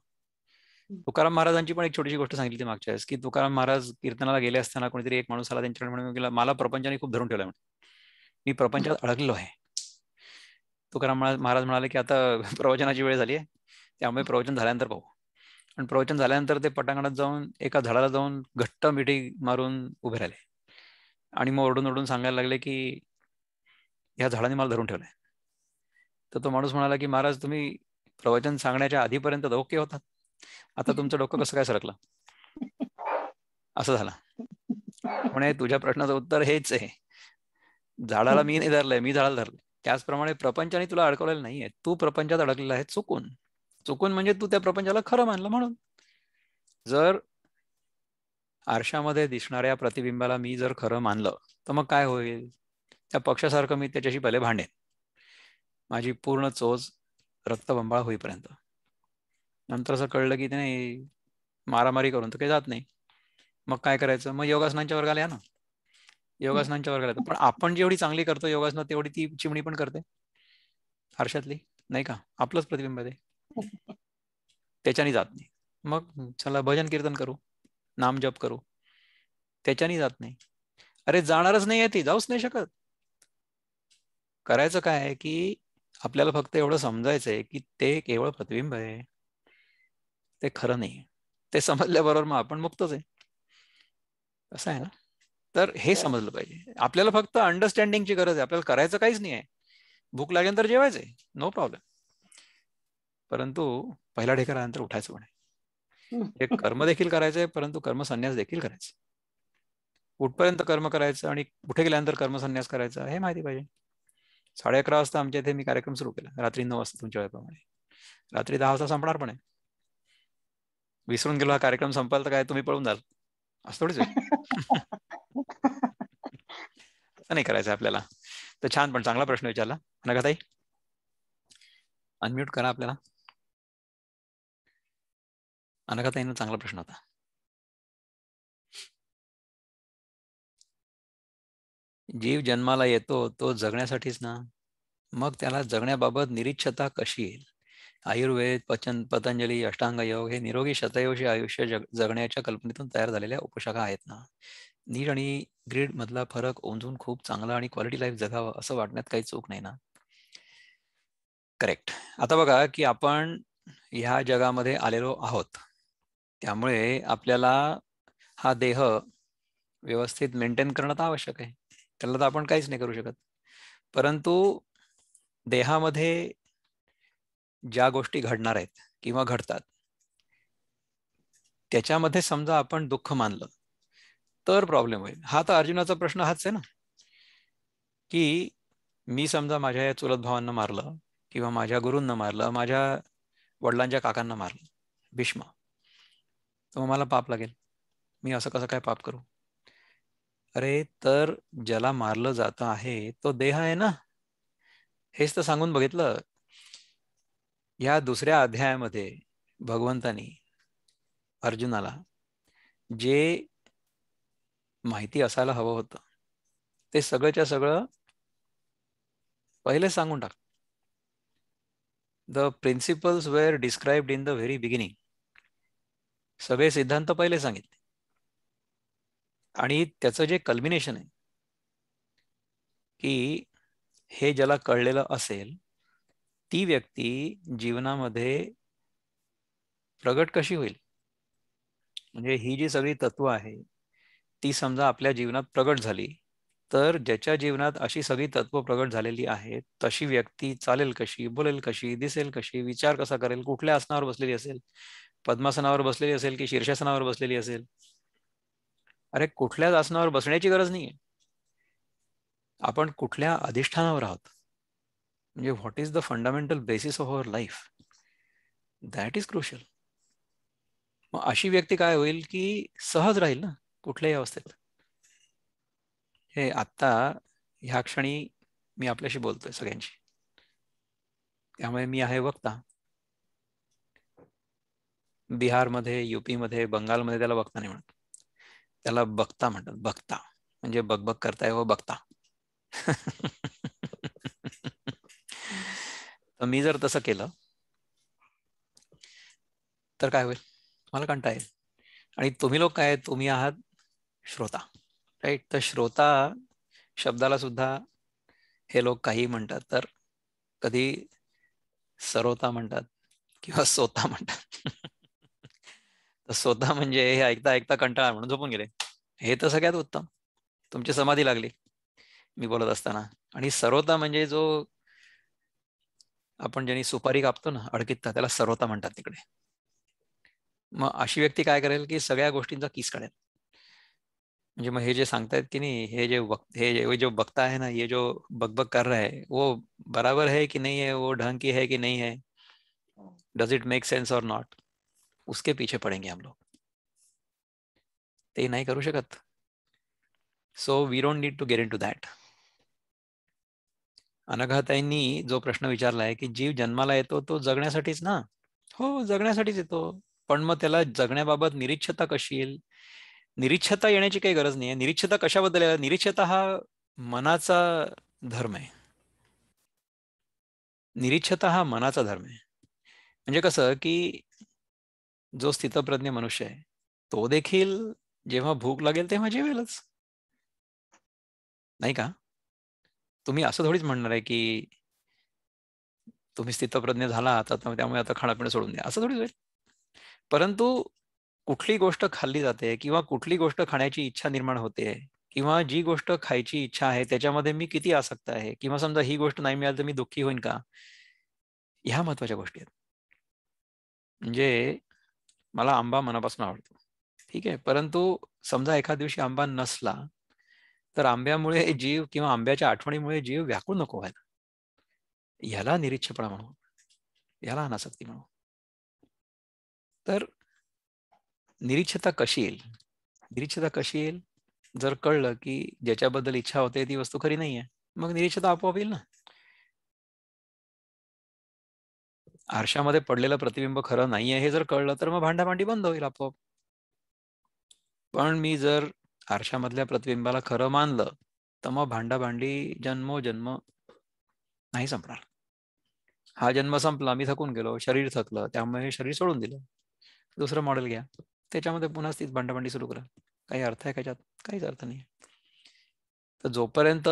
तुकाराम महाराजांची पण एक छोटीशी गोष्ट सांगितली ती मागच्या वेळेस की तुकाराम महाराज कीर्तनाला गेले असताना कोणीतरी एक माणूस आला त्यांच्याकडे म्हणून गेला मला प्रपंचाने खूप धरून ठेवलं म्हणून मी प्रपंचात अडकलो आहे तुकाराम महाराज म्हणाले की आता प्रवचनाची वेळ झाली आहे त्यामुळे प्रवचन झाल्यानंतर पाहू आणि प्रवचन झाल्यानंतर ते पटांगणात जाऊन एका झाडाला जाऊन घट्ट मिठी मारून उभे राहिले आणि मग ओरडून ओरडून सांगायला लागले की ह्या झाडाने मला धरून ठेवलंय तर तो माणूस म्हणाला की महाराज तुम्ही प्रवचन सांगण्याच्या आधीपर्यंत धोके होतात आता तुमचं डोकं कसं काय सरकलं असं झालं म्हणजे तुझ्या प्रश्नाचं उत्तर हेच आहे झाडाला मी नाही धरलंय मी झाडाला धरलंय त्याचप्रमाणे प्रपंचाने तुला अडकवलेलं नाहीये तू प्रपंचात अडकलेला आहे चुकून चुकून म्हणजे तू त्या प्रपंचाला खरं मानलं म्हणून जर आरशामध्ये दिसणाऱ्या प्रतिबिंबाला मी जर खरं मानलं तर मग काय होईल त्या पक्षासारखं मी त्याच्याशी पहिले भांडेन माझी पूर्ण चोच रक्तबंबाळ होईपर्यंत नंतर असं कळलं की ते नाही मारामारी करून तर काही जात नाही मग काय करायचं मग योगासनांच्या वर्गाला या ना योगासनांच्या वर्गाला पण आपण जेवढी चांगली करतो योगासनं तेवढी ती चिमणी पण करते आरशातली नाही का आपलंच प्रतिबिंब आहे त्याच्याने जात नाही मग चला भजन कीर्तन करू नाम जप करू त्याच्याने जात नाही अरे जाणारच नाही आहे ती जाऊच नाही शकत करायचं काय आहे की आपल्याला फक्त एवढं समजायचंय की ते केवळ प्रतिबिंब आहे ते खरं नाही ते समजल्याबरोबर मग आपण मुक्तच आहे असं आहे ना तर हे समजलं पाहिजे आपल्याला फक्त अंडरस्टँडिंगची गरज आहे आपल्याला करायचं काहीच नाही आहे भूक लागेल तर जेवायचंय नो प्रॉब्लेम परंतु पहिला ढेकरानंतर उठायचं म्हणे कर्म देखील करायचंय परंतु कर्मसन्यास देखील करायचं कुठपर्यंत कर्म करायचं आणि कुठे गेल्यानंतर कर्मसन्यास करायचं हे माहिती पाहिजे साडे अकरा वाजता आमच्या इथे मी कार्यक्रम सुरू केला रात्री नऊ वाजता तुमच्या वेळेप्रमाणे रात्री दहा वाजता संपणार पण आहे विसरून गेलो हा कार्यक्रम संपाल तर काय तुम्ही पळून जाल असं थोडीच नाही करायचं आपल्याला तर छान पण चांगला प्रश्न विचारला नका ताई अनम्यूट करा आपल्याला अनाकाताईंना चांगला प्रश्न होता जीव जन्माला येतो तो जगण्यासाठीच ना मग त्याला जगण्याबाबत निरीच्छता कशी येईल आयुर्वेद पचन पतंजली अष्टांग योग हे निरोगी शतयोशी आयुष्य जग जगण्याच्या कल्पनेतून तयार झालेल्या उपशाखा आहेत ना नीट आणि ग्रीड मधला फरक ओंजून खूप चांगला आणि क्वालिटी लाईफ जगावं असं वाटण्यात काही चूक नाही ना करेक्ट आता बघा की आपण ह्या जगामध्ये आलेलो आहोत त्यामुळे आपल्याला हा देह व्यवस्थित मेंटेन करणं तर आवश्यक आहे त्याला तर आपण काहीच नाही करू शकत परंतु देहामध्ये ज्या गोष्टी घडणार आहेत किंवा घडतात त्याच्यामध्ये समजा आपण दुःख मानलं तर प्रॉब्लेम होईल हा तर अर्जुनाचा प्रश्न हाच आहे ना की मी समजा माझ्या या चुलत भावांना मारलं किंवा माझ्या गुरूंना मारलं माझ्या वडिलांच्या काकांना मारलं भीष्मा तर मला पाप लागेल मी असं कसं काय पाप करू अरे तर ज्याला मारलं जात आहे तो देह आहे ना हेच तर सांगून बघितलं या दुसऱ्या अध्यायामध्ये भगवंतानी अर्जुनाला जे माहिती असायला हवं होतं ते सगळंच्या सगळं पहिले सांगून टाक the principles were described in the very beginning सगळे सिद्धांत पहिले सांगितले आणि त्याचं जे कल्मिनेशन आहे की हे ज्याला कळलेलं असेल ती व्यक्ती जीवनामध्ये प्रगट कशी होईल म्हणजे ही जी सगळी तत्व आहे ती समजा आपल्या जीवनात प्रगट झाली तर ज्याच्या जीवनात अशी सगळी तत्व प्रगट झालेली आहेत तशी व्यक्ती चालेल कशी बोलेल कशी दिसेल कशी विचार कसा करेल कुठल्या आसनावर बसलेली असेल पद्मासनावर बसलेली असेल की शीर्षासनावर बसलेली असेल अरे कुठल्याच आसनावर बसण्याची गरज नाही आपण कुठल्या अधिष्ठानावर आहोत म्हणजे what is the fundamental basis of our life that is crucial मग अशी व्यक्ती काय होईल की सहज राहील ना कुठल्याही अवस्थेत हे आत्ता ह्या क्षणी मी आपल्याशी बोलतोय सगळ्यांशी त्यामुळे मी आहे वक्ता बिहारमध्ये बंगाल बंगालमध्ये त्याला बघता नाही म्हणत त्याला बघता म्हणतात बघता म्हणजे बकबक करताय व बघता मी जर तसं केलं तर काय होईल मला कंटा येईल आणि तुम्ही लोक काय तुम्ही आहात श्रोता राईट तर श्रोता शब्दाला सुद्धा हे लोक काही म्हणतात तर कधी सरोता म्हणतात किंवा सोता म्हणतात स्वतः म्हणजे हे ऐकता ऐकता कंटाळा म्हणून झोपून गेले हे तर सगळ्यात उत्तम तुमची समाधी लागली मी बोलत असताना आणि सरोता म्हणजे जो आपण ज्यांनी सुपारी कापतो ना अडकित त्याला सरोता म्हणतात तिकडे मग अशी व्यक्ती काय करेल की सगळ्या गोष्टींचा किस काढेल म्हणजे मग हे जे सांगतायत की नाही हे जे वक्त हे जे जो बघता आहे ना हे जो बकबक कर रहा है वो बराबर है की नाही है वो ढंग की है की नाही है does it make sense or not उसके पीछे पड़ेंगे हम लोग ते नाही करू शकत so we don't need to get into that अनघाताईंनी जो प्रश्न विचारलाय की जीव जन्माला येतो तो जगण्यासाठीच ना हो जगण्यासाठीच येतो पण मग त्याला जगण्याबाबत निरीच्छता कशी येईल निरीच्छता येण्याची काही गरज नाही निरीक्षता कशाबद्दल आहे निरीक्षता हा मनाचा धर्म आहे निरीच्छता हा मनाचा धर्म आहे म्हणजे कसं की जो स्थितप्रज्ञ मनुष्य आहे तो देखील जेव्हा भूक लागेल तेव्हा जेवेलच नाही का तुम्ही असं थोडीच म्हणणार आहे की तुम्ही स्थितप्रज्ञ झाला आता त्यामुळे आता खाणं सोडून द्या असं थोडीच होईल परंतु कुठली गोष्ट खाल्ली जाते किंवा कुठली गोष्ट खाण्याची इच्छा निर्माण होते किंवा जी गोष्ट खायची इच्छा आहे त्याच्यामध्ये मी किती आसक्त आहे किंवा समजा ही गोष्ट नाही मिळाली तर मी दुःखी होईन का ह्या महत्वाच्या गोष्टी आहेत म्हणजे मला आंबा मनापासून आवडतो ठीक आहे परंतु समजा एखाद दिवशी आंबा नसला तर आंब्यामुळे जीव किंवा आंब्याच्या आठवणीमुळे जीव व्याकुळ नको व्हायला याला निरीक्षपणा म्हणू याला अनासक्ती म्हणू तर निरीक्षता कशी येईल निरीक्षता कशी येईल जर कळलं की ज्याच्याबद्दल इच्छा होते ती वस्तू खरी नाही आहे मग निरीक्षता आपोआप येईल ना आरशामध्ये पडलेलं प्रतिबिंब खरं नाही आहे हे जर कळलं तर मग भांडाभांडी बंद होईल आपोआप पण मी जर आरशामधल्या प्रतिबिंबाला खरं मानलं तर मग भांडाभांडी जन्मो जन्म नाही संपणार हा जन्म संपला मी थकून गेलो शरीर थकलं त्यामुळे शरीर सोडून दिलं दुसरं मॉडेल घ्या त्याच्यामध्ये पुन्हा तीच भांडाभांडी सुरू करा काही अर्थ आहे त्याच्यात काहीच अर्थ नाही तर जोपर्यंत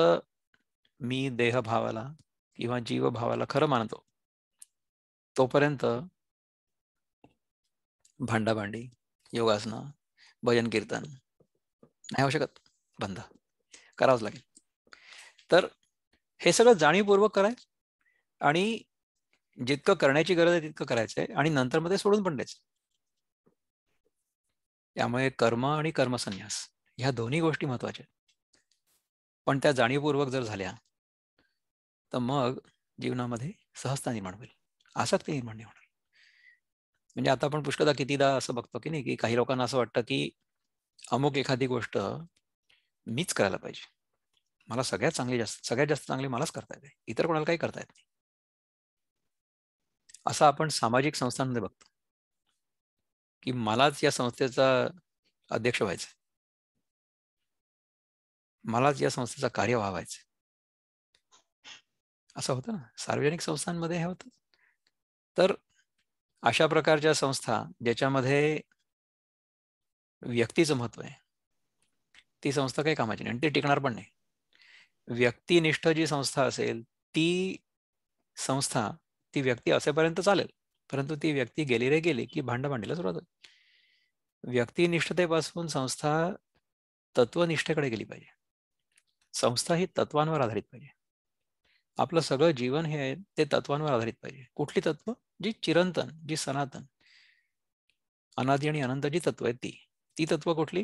मी देहभावाला किंवा जीवभावाला खरं मानतो तोपर्यंत भांडाभांडी योगासनं भजन कीर्तन नाही होऊ शकत बंद करावंच लागेल तर हे सगळं जाणीवपूर्वक करायचं आणि जितकं करण्याची गरज आहे तितकं करायचंय आणि नंतर मध्ये सोडून पण द्यायचं त्यामुळे कर्म आणि कर्मसन्यास ह्या दोन्ही गोष्टी महत्वाच्या पण त्या जाणीवपूर्वक जर झाल्या तर मग जीवनामध्ये सहजता निर्माण होईल आसक्त निर्माण नाही होणार म्हणजे आता आपण पुष्कदा कितीदा असं बघतो की नाही की काही लोकांना असं वाटतं की अमुक एखादी गोष्ट मीच करायला पाहिजे मला सगळ्यात चांगली जास्त सगळ्यात जास्त चांगली मलाच करता येते इतर कोणाला काही करता येत नाही असं आपण सामाजिक संस्थांमध्ये बघतो की मलाच या संस्थेचा अध्यक्ष व्हायचं मलाच या संस्थेचा कार्य व्हायचं असं होतं ना सार्वजनिक संस्थांमध्ये हे होतं तर अशा प्रकारच्या संस्था ज्याच्यामध्ये व्यक्तीचं महत्व आहे ती संस्था काही कामाची नाही आणि ती टिकणार पण नाही व्यक्तिनिष्ठ जी संस्था असेल ती संस्था ती व्यक्ती असेपर्यंत चालेल परंतु ती व्यक्ती गेली रे गेली की भांड भांडीला सुरुवात होईल व्यक्तिनिष्ठतेपासून संस्था तत्वनिष्ठेकडे गेली पाहिजे संस्था ही तत्वांवर आधारित पाहिजे आपलं सगळं जीवन हे आहे ते तत्वांवर आधारित पाहिजे कुठली तत्व जी चिरंतन जी सनातन अनादी आणि अनंत जी तत्व आहेत ती ती तत्व कुठली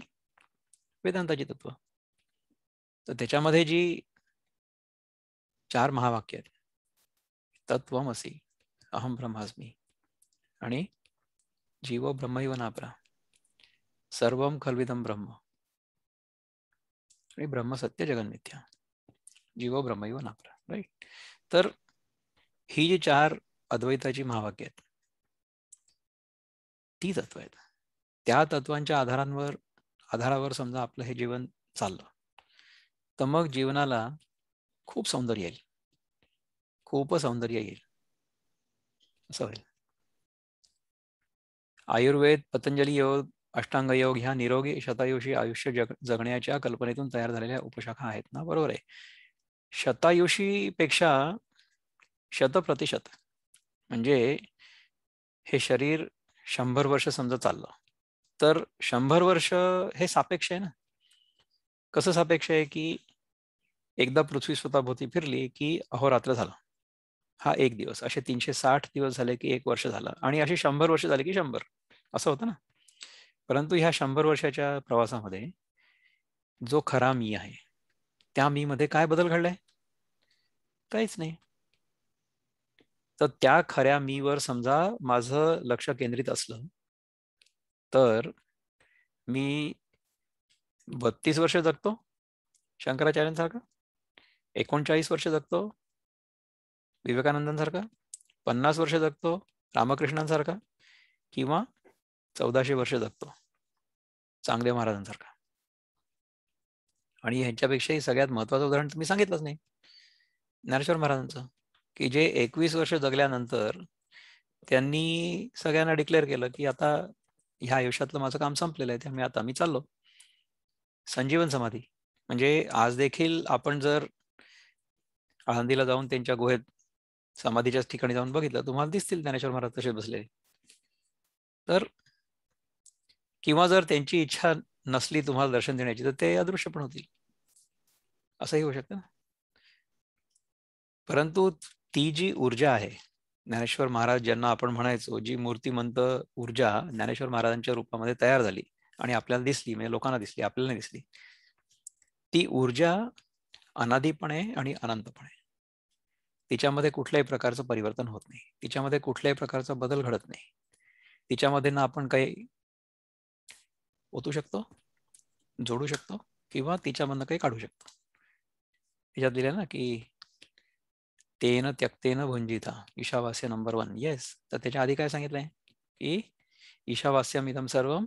वेदांताची तत्व तर त्याच्यामध्ये जी चार महावाक्य आहेत तत्वमसी अहम ब्रह्मास्मी आणि जीव ब्रह्मैव नापरा सर्व खलविदम ब्रह्म आणि ब्रह्म सत्य जगन्मिथ्या जीव ब्रह्मैव नाप्रा राईट तर ही जी चार अद्वैताची महावाक्य आहेत ती तत्व आहेत त्या तत्वांच्या आधारांवर आधारावर समजा आपलं हे जीवन चाललं तर मग जीवनाला खूप सौंदर्य येईल खूप सौंदर्य येईल असं होईल आयुर्वेद पतंजली योग अष्टांग योग ह्या निरोगी शतायुषी आयुष्य जग जगण्याच्या कल्पनेतून तयार झालेल्या उपशाखा आहेत ना बरोबर आहे शतायुषी शत शतप्रतिशत म्हणजे हे शरीर शंभर वर्ष समजा चाललं तर शंभर वर्ष हे सापेक्ष आहे ना कसं सापेक्ष आहे की एकदा पृथ्वी स्वतःभोवती फिरली की अहोरात्र झालं हा एक दिवस असे तीनशे साठ दिवस झाले की एक वर्ष झालं आणि असे शंभर वर्ष झाले की शंभर असं होतं ना परंतु ह्या शंभर वर्षाच्या प्रवासामध्ये जो खरा मी आहे त्या मी मध्ये काय बदल घडलाय काहीच नाही तर त्या खऱ्या मी वर समजा माझं लक्ष केंद्रित असलं तर मी बत्तीस वर्ष जगतो शंकराचार्यांसारखा एकोणचाळीस वर्ष जगतो विवेकानंदांसारखा पन्नास वर्ष जगतो रामकृष्णांसारखा किंवा चौदाशे वर्ष जगतो चांगले महाराजांसारखा आणि ह्यांच्यापेक्षाही सगळ्यात महत्वाचं उदाहरण तुम्ही सांगितलंच नाही ज्ञानेश्वर महाराजांचं की जे एकवीस वर्ष जगल्यानंतर त्यांनी सगळ्यांना डिक्लेअर केलं की आता ह्या आयुष्यातलं माझं काम संपलेलं आहे त्यामुळे आता मी चाललो संजीवन समाधी म्हणजे आज देखील आपण जर आळंदीला जाऊन त्यांच्या गुहेत समाधीच्याच ठिकाणी जाऊन बघितलं तुम्हाला दिसतील ज्ञानेश्वर महाराज तसे बसले तर किंवा जर त्यांची इच्छा नसली तुम्हाला दर्शन देण्याची तर ते अदृश्य पण होतील असंही होऊ शकतं ना परंतु ती जी ऊर्जा आहे ज्ञानेश्वर महाराज ज्यांना आपण म्हणायचो जी मूर्तिमंत ऊर्जा ज्ञानेश्वर महाराजांच्या रूपामध्ये तयार झाली आणि आपल्याला दिसली म्हणजे लोकांना दिसली आपल्याला दिसली ती ऊर्जा अनादीपणे आणि अनंतपणे तिच्यामध्ये कुठल्याही प्रकारचं परिवर्तन होत नाही तिच्यामध्ये कुठल्याही प्रकारचा बदल घडत नाही तिच्यामध्ये ना आपण काही ओतू शकतो जोडू शकतो किंवा तिच्यामधनं काही काढू शकतो याच्यात दिलं ना की तेन त्यक्तेन भुंजिता ईशावास्य नंबर वन येस तर त्याच्या आधी काय सांगितलंय की ईशावास्यम इदम सर्व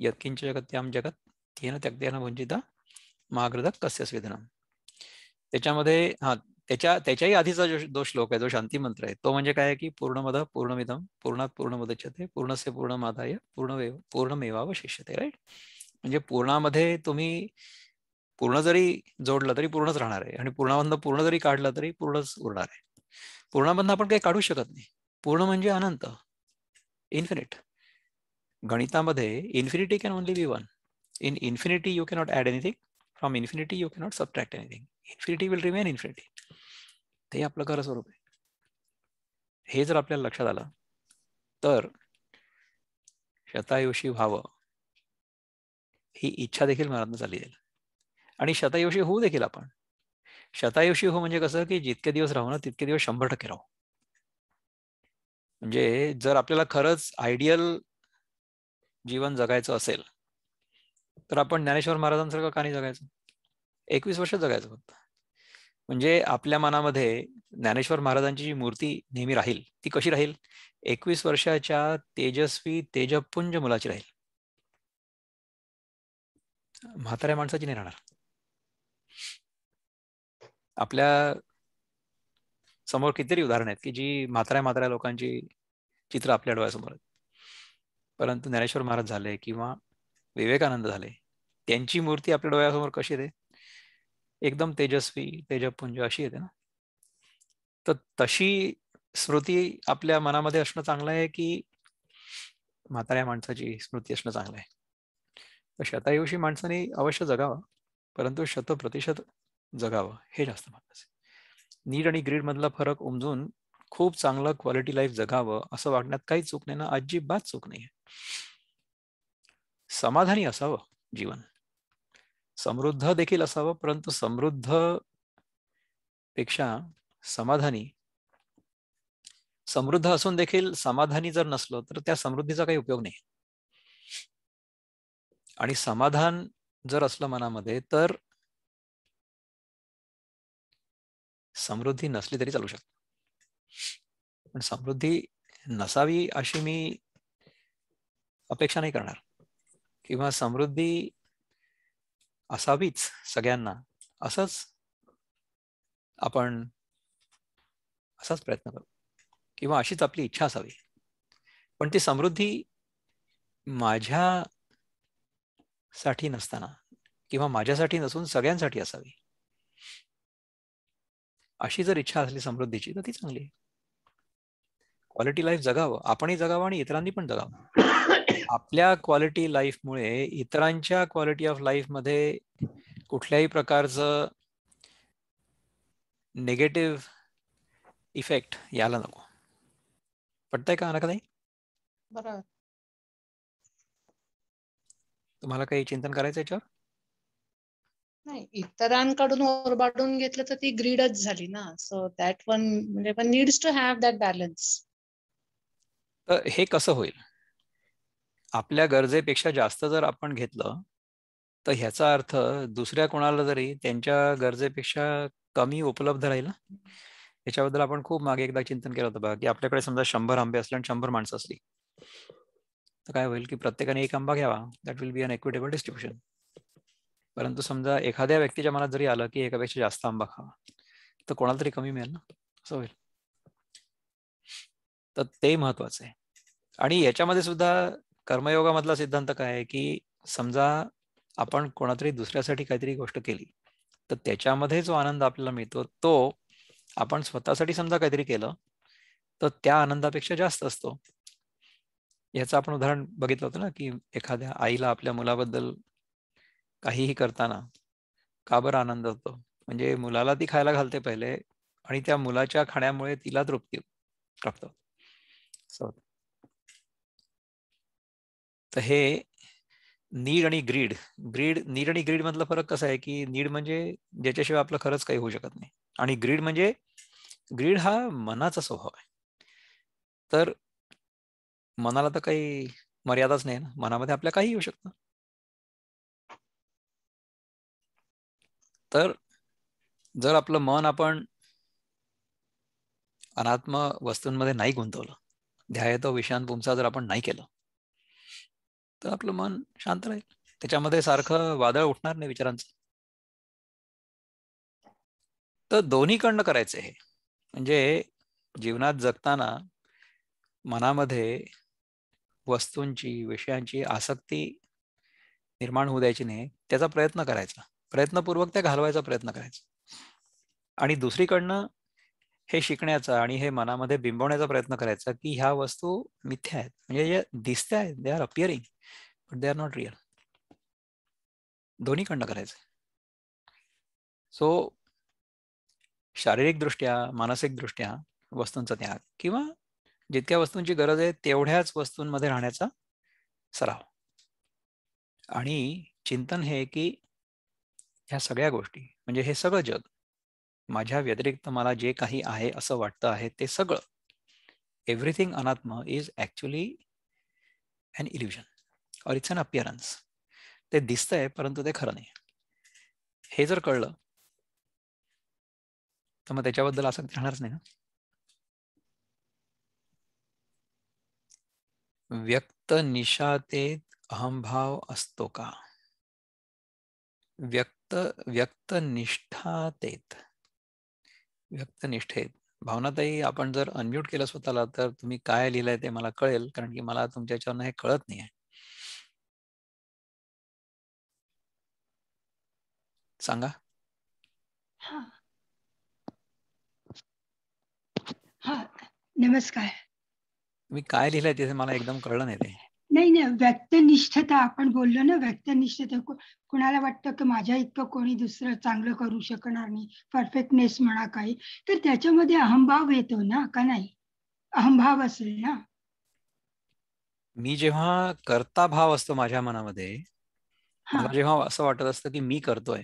यत्किंच जगत्याम जगत तेन त्यक्तेन भुंजिता महाग्रदक कस्य स्वेदनम त्याच्यामध्ये हा त्याच्या त्याच्याही आधीचा जो जो श्लोक आहे जो शांती मंत्र आहे तो म्हणजे काय की पूर्णमद पूर्णमिदम पूर्णात पूर्ण मदच्छते पूर्णस्य पूर्ण माधाय पूर्ण पूर्णमेवावं शिष्यते राईट म्हणजे पूर्णामध्ये तुम्ही पूर्ण जरी जोडलं तरी पूर्णच राहणार आहे आणि पूर्णामधनं पूर्ण जरी काढलं तरी पूर्णच उरणार आहे पूर्णामधनं आपण काही काढू शकत नाही पूर्ण म्हणजे अनंत इन्फिनिट गणितामध्ये infinity can only be one in infinity you cannot add anything from infinity you cannot subtract anything infinity will remain infinity ते आपलं खरं स्वरूप आहे हे जर आपल्याला लक्षात आलं तर शतायुषी व्हावं ही इच्छा देखील मनातनं चालली जाईल आणि शतायुषी होऊ देखील आपण शतायुषी हो म्हणजे कसं की जितके दिवस राहू ना तितके दिवस शंभर टक्के राहू म्हणजे जर आपल्याला खरंच आयडियल जीवन जगायचं असेल तर आपण ज्ञानेश्वर महाराजांसारखं का नाही जगायचं एकवीस वर्ष जगायचं फक्त म्हणजे आपल्या मनामध्ये ज्ञानेश्वर महाराजांची जी मूर्ती नेहमी राहील ती कशी राहील एकवीस वर्षाच्या तेजस्वी तेजपुंज मुलाची राहील म्हाताऱ्या माणसाची नाही राहणार आपल्या समोर कितीतरी उदाहरण आहेत की जी म्हाताऱ्या म्हाताऱ्या लोकांची चित्र आपल्या डोळ्यासमोर आहेत परंतु ज्ञानेश्वर महाराज झाले किंवा विवेकानंद झाले त्यांची मूर्ती आपल्या डोळ्यासमोर कशी आहे एकदम तेजस्वी तेजपुंज अशी येते ना तर तशी स्मृती आपल्या मनामध्ये असणं चांगलं आहे की म्हाताऱ्या माणसाची स्मृती असणं चांगलं आहे तर शतायुषी माणसाने अवश्य जगावं परंतु शत प्रतिशत जगावं हे जास्त महत्वाचं नीड आणि ग्रीड मधला फरक उमजून खूप चांगलं क्वालिटी लाईफ जगावं असं वागण्यात काही चूक नाही ना अजिबात चूक नाही समाधानी असावं जीवन समृद्ध देखील असावं परंतु समृद्ध पेक्षा समाधानी समृद्ध असून देखील समाधानी जर नसलो तर त्या समृद्धीचा काही उपयोग नाही आणि समाधान जर असलं मनामध्ये तर समृद्धी नसली तरी चालू शकते पण समृद्धी नसावी अशी मी अपेक्षा नाही करणार किंवा समृद्धी असावीच सगळ्यांना असंच आपण असाच प्रयत्न करू किंवा अशीच आपली इच्छा असावी पण ती समृद्धी माझ्यासाठी नसताना किंवा माझ्यासाठी नसून सगळ्यांसाठी असावी अशी जर इच्छा असली समृद्धीची तर ती चांगली आहे क्वालिटी लाईफ जगावं आपणही जगावं आणि इतरांनी पण जगावं आपल्या क्वालिटी लाईफमुळे इतरांच्या क्वालिटी ऑफ मध्ये कुठल्याही प्रकारचं निगेटिव्ह इफेक्ट यायला नको पटतय का ना तुम्हाला काही चिंतन करायचं याच्यावर नाही इतरांकडून ओरबाडून घेतलं तर ती ग्रीडच झाली ना सो दॅट वन म्हणजे one needs to have that balance हे कसं होईल आपल्या गरजेपेक्षा जास्त जर आपण घेतलं तर ह्याचा अर्थ दुसऱ्या कोणाला जरी त्यांच्या गरजेपेक्षा कमी उपलब्ध राहील याच्याबद्दल आपण खूप मागे एकदा चिंतन केलं होतं बघा की आपल्याकडे समजा शंभर आंबे असले आणि शंभर माणसं असली तर काय होईल की प्रत्येकाने एक आंबा घ्यावा that will be an equitable distribution परंतु समजा एखाद्या व्यक्तीच्या मनात जरी आलं की एकापेक्षा जास्त आंबा खावा तर कोणाला तरी कमी मिळेल ना असं होईल तर ते महत्वाचं आहे आणि याच्यामध्ये सुद्धा कर्मयोगामधला सिद्धांत काय आहे की समजा आपण कोणातरी दुसऱ्यासाठी काहीतरी गोष्ट केली तर त्याच्यामध्ये जो आनंद आपल्याला मिळतो तो आपण स्वतःसाठी समजा काहीतरी केलं तर त्या आनंदापेक्षा जास्त असतो याचं आपण उदाहरण बघितलं होतं ना की एखाद्या आईला आपल्या मुलाबद्दल काहीही करताना का बरं आनंद होतो म्हणजे मुलाला ती खायला घालते पहिले आणि त्या मुलाच्या खाण्यामुळे तिला तृप्ती प्राप्त होतो तर हे नीड आणि ग्रीड ग्रीड नीड आणि ग्रीड मधला फरक कसा आहे की नीड म्हणजे ज्याच्याशिवाय आपलं खरंच काही होऊ शकत नाही आणि ग्रीड म्हणजे ग्रीड हा मनाचा स्वभाव आहे तर मनाला तर काही मर्यादाच नाही ना मनामध्ये आपल्या काही येऊ शकतं तर जर आपलं मन आपण अनात्म वस्तूंमध्ये नाही गुंतवलं ध्यायतो तो जर आपण नाही केलं तर आपलं मन शांत राहील त्याच्यामध्ये सारखं वादळ उठणार नाही विचारांचं तर दोन्हीकडनं करायचं हे म्हणजे जीवनात जगताना मनामध्ये वस्तूंची विषयांची आसक्ती निर्माण होऊ द्यायची नाही त्याचा प्रयत्न करायचा प्रयत्नपूर्वक त्या घालवायचा प्रयत्न करायचा आणि दुसरीकडनं हे शिकण्याचा आणि हे मनामध्ये बिंबवण्याचा प्रयत्न करायचा की ह्या वस्तू मिथ्या आहेत म्हणजे दिसत्या आहेत they are appearing but they are not real खंड करायचं सो शारीरिकदृष्ट्या मानसिकदृष्ट्या वस्तूंचा त्याग किंवा जितक्या वस्तूंची गरज आहे तेवढ्याच वस्तूंमध्ये राहण्याचा सराव आणि चिंतन हे की ह्या सगळ्या गोष्टी म्हणजे हे सगळं जग माझ्या व्यतिरिक्त मला जे काही आहे असं वाटतं आहे ते सगळं एव्हरीथिंग अनात्म इज ॲक्च्युली अन इल्युजन और इट्स अन अपिअरन्स ते दिसतंय परंतु ते खरं नाही हे जर कळलं तर मग त्याच्याबद्दल असं राहणारच नाही ना व्यक्त निशातेत अहंभाव असतो का व्यक्त व्यक्त निष्ठातेत व्यक्त निष्ठेत भावनाताई आपण जर अनम्यूट केलं स्वतःला तर तुम्ही काय लिहिलंय ते मला कळेल कारण की मला तुमच्या हे कळत नाही सांगा हा नमस्कार मी काय लिहिलंय ते मला एकदम कळलं नाही ते नाही नाही व्यक्तनिष्ठता आपण बोललो ना व्यक्तनिष्ठता कुणाला वाटतं की माझ्या इतकं कोणी दुसरं चांगलं करू शकणार नाही परफेक्टनेस म्हणा काही तर त्याच्यामध्ये अहंभाव येतो ना का नाही अहमभाव असेल ना मी जेव्हा करता भाव असतो माझ्या मनामध्ये मला जेव्हा असं वाटत असतं की मी करतोय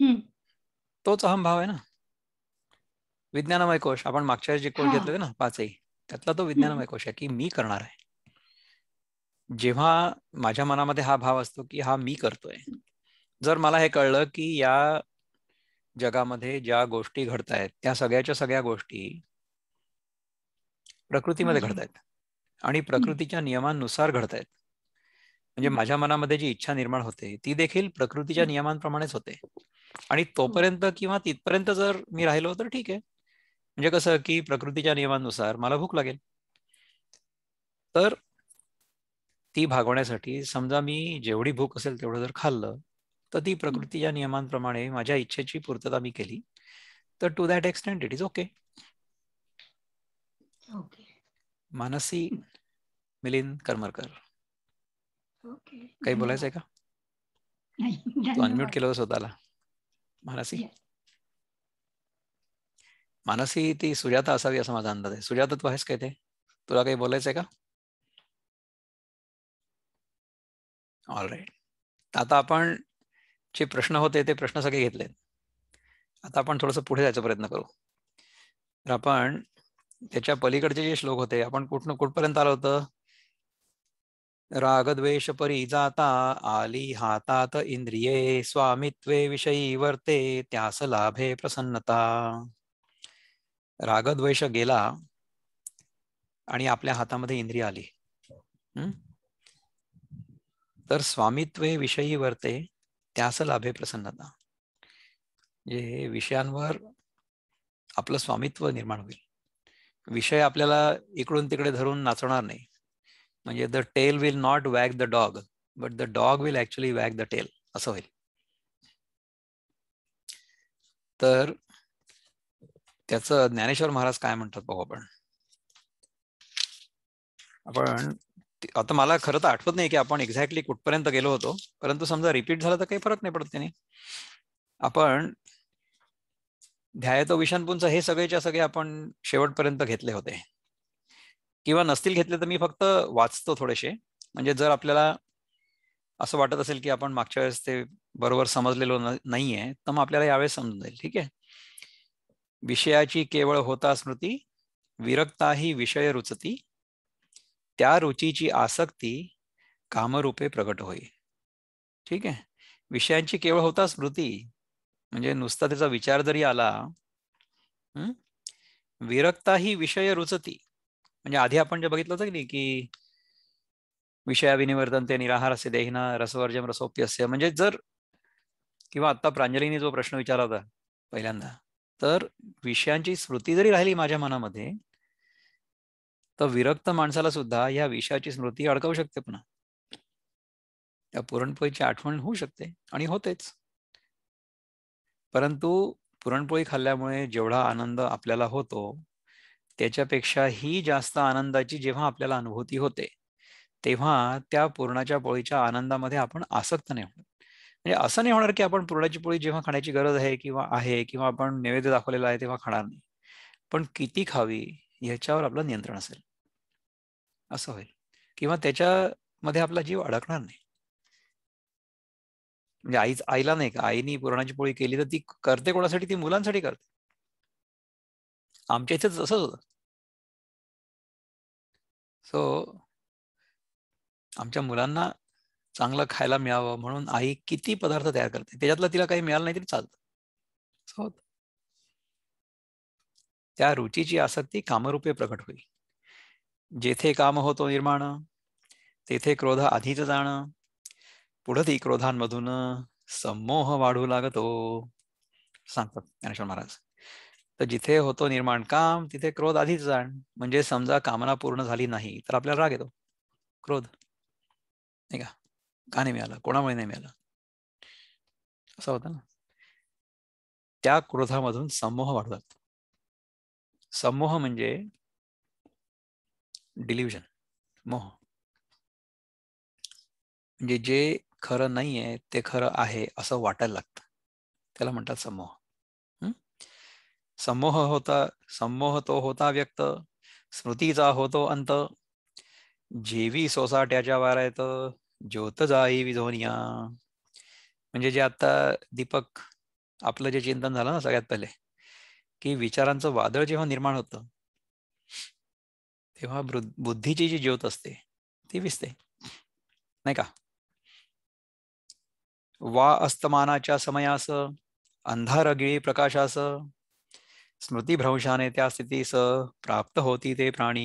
तोच अहम भाव आहे ना विज्ञानमय कोश आपण मागच्या जे कोश घेतले ना पाचही त्यातला तो विज्ञानमय कोश आहे की मी करणार आहे जेव्हा माझ्या मनामध्ये हा भाव असतो की हा मी करतोय जर मला हे कळलं की या जगामध्ये ज्या गोष्टी घडतायत त्या सगळ्याच्या सगळ्या गोष्टी प्रकृतीमध्ये घडत आहेत आणि प्रकृतीच्या नियमांनुसार घडतायत म्हणजे माझ्या मनामध्ये जी इच्छा निर्माण होते ती देखील प्रकृतीच्या नियमांप्रमाणेच होते आणि तोपर्यंत किंवा तिथपर्यंत जर मी राहिलो तर ठीक आहे म्हणजे कसं की प्रकृतीच्या नियमानुसार मला भूक लागेल तर ती भागवण्यासाठी समजा मी जेवढी भूक असेल तेवढं जर खाल्लं तर ती प्रकृतीच्या नियमांप्रमाणे माझ्या इच्छेची पूर्तता मी केली तर to that extent it is okay Mansi Milind Karmarkar काही बोलायचंय का अनम्यूट केलं स्वतःला मानसी मानसी ती सुजाता असावी असा माझा अंदाज आहे सुजाता तू आहेस काय ते तुला काही बोलायचंय का ऑल राईट आता आपण जे प्रश्न होते ते प्रश्न सगळे घेतलेत आता आपण थोडस पुढे जायचा प्रयत्न करू तर आपण त्याच्या पलीकडचे जे श्लोक होते आपण कुठनं कुठपर्यंत आलो होतं रागद्वेष परी जाता आली हातात इंद्रिये स्वामित्वे विषयी वर्ते त्यास लाभे प्रसन्नता रागद्वेष गेला आणि आपल्या हातामध्ये इंद्रिय आली तर स्वामित्वे विषयी वर्ते त्यास लाभे प्रसन्नता जे म्हणजे विषयांवर आपलं स्वामित्व निर्माण होईल विषय आपल्याला इकडून तिकडे धरून नाचणार नाही म्हणजे the tail will not wag the dog but the dog will actually wag the tail असं होईल तर त्याचं ज्ञानेश्वर महाराज काय म्हणतात बघू आपण आपण आता मला खरं तर आठवत नाही की आपण एक्झॅक्टली कुठपर्यंत गेलो होतो परंतु समजा रिपीट झालं तर काही फरक नाही पडत त्याने आपण ध्यायतो विषाणपूंच हे सगळेच्या सगळे आपण शेवटपर्यंत घेतले होते किंवा नसतील घेतले तर मी फक्त वाचतो थोडेसे म्हणजे जर आपल्याला असं वाटत असेल की आपण मागच्या वेळेस ते बरोबर समजलेलो नाहीये तर मग आपल्याला यावेळेस समजून जाईल ठीक आहे विषयाची केवळ होता स्मृती विरक्ता ही विषय रुचती त्या रुचीची आसक्ती कामरूपे प्रकट होई ठीक आहे विषयांची केवळ होता स्मृती म्हणजे नुसता त्याचा विचार जरी आला विरक्ता ही विषय रुचती म्हणजे आधी आपण जे बघितलं होतं की की विषयाविनिवर्तन ते निराहार असे देहिना रसवर्जम रसोप्य असे म्हणजे जर किंवा आता प्रांजलीने जो प्रश्न विचारला होता पहिल्यांदा तर विषयांची स्मृती जरी राहिली माझ्या मनामध्ये तर विरक्त माणसाला सुद्धा या विषयाची स्मृती अडकवू शकते पुन्हा त्या पुरणपोळीची आठवण होऊ शकते आणि होतेच परंतु पुरणपोळी खाल्ल्यामुळे जेवढा आनंद आपल्याला होतो त्याच्यापेक्षाही जास्त आनंदाची जेव्हा आपल्याला अनुभूती होते तेव्हा त्या पुरणाच्या पोळीच्या आनंदामध्ये आपण आसक्त नाही होणार म्हणजे असं नाही होणार की आपण पूर्णाची पोळी जेव्हा खाण्याची गरज आहे किंवा आहे किंवा आपण नैवेद्य दाखवलेला आहे तेव्हा खाणार नाही पण किती खावी ह्याच्यावर आपलं नियंत्रण असेल असं होईल किंवा त्याच्यामध्ये आपला जीव अडकणार नाही म्हणजे आईच आईला नाही का आईनी पुराणाची पोळी केली तर ती करते कोणासाठी ती मुलांसाठी करते आमच्या इथेच तसंच सो आमच्या मुलांना चांगलं खायला मिळावं म्हणून आई किती पदार्थ तयार करते त्याच्यातला तिला काही मिळालं नाही तरी चालत त्या रुचीची आसक्ती कामरूपे प्रकट होईल जेथे काम होतो निर्माण तेथे क्रोध आधीच जाणं पुढे ती क्रोधांमधून समोह वाढू लागतो सांगतात ज्ञानेश्वर महाराज तर जिथे होतो निर्माण काम तिथे क्रोध आधीच जाण म्हणजे समजा कामना पूर्ण झाली नाही तर आपल्याला राग येतो क्रोध नाही का का नाही मिळाला कोणामुळे नाही मिळालं असं होतं ना त्या क्रोधामधून समोह वाढतात समोह म्हणजे डिलिव्हिजन मोह म्हणजे जे खरं नाहीये ते खरं आहे असं वाटायला लागतं त्याला म्हणतात समोह समोह होता समोह तो होता व्यक्त स्मृतीचा होतो अंत जेवी सोसाट्याच्या वारायत ज्योत जाई विधोनिया म्हणजे जे आता दीपक आपलं जे चिंतन झालं ना सगळ्यात पहिले की विचारांचं वादळ जेव्हा निर्माण होतं तेव्हा बुद्धीची जी ज्योत असते ती विसते नाही का वा अस्तमानाच्या समयास अंधार गिळी प्रकाशास स्मृतीभ्रंशाने त्या स्थितीस प्राप्त होती ते प्राणी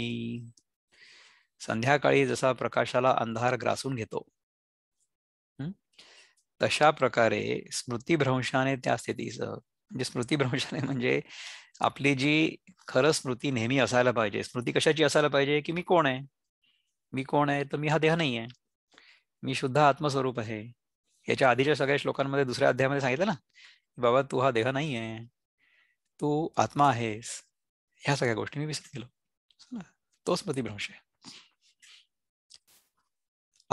संध्याकाळी जसा प्रकाशाला अंधार ग्रासून घेतो तशा प्रकारे स्मृतिभ्रंशाने त्या स्थितीस म्हणजे स्मृतीभ्रंशाने म्हणजे आपली जी खरं स्मृती नेहमी असायला पाहिजे स्मृती कशाची असायला पाहिजे की मी कोण आहे मी कोण आहे तर मी हा देह नाही आहे मी शुद्ध आत्मस्वरूप आहे याच्या आधीच्या सगळ्या श्लोकांमध्ये दुसऱ्या अध्यायामध्ये सांगितलं ना बाबा तू हा देह नाही आहे तू आत्मा आहेस ह्या सगळ्या गोष्टी मी विसरत गेलो तो स्मृतिभ्रंश आहे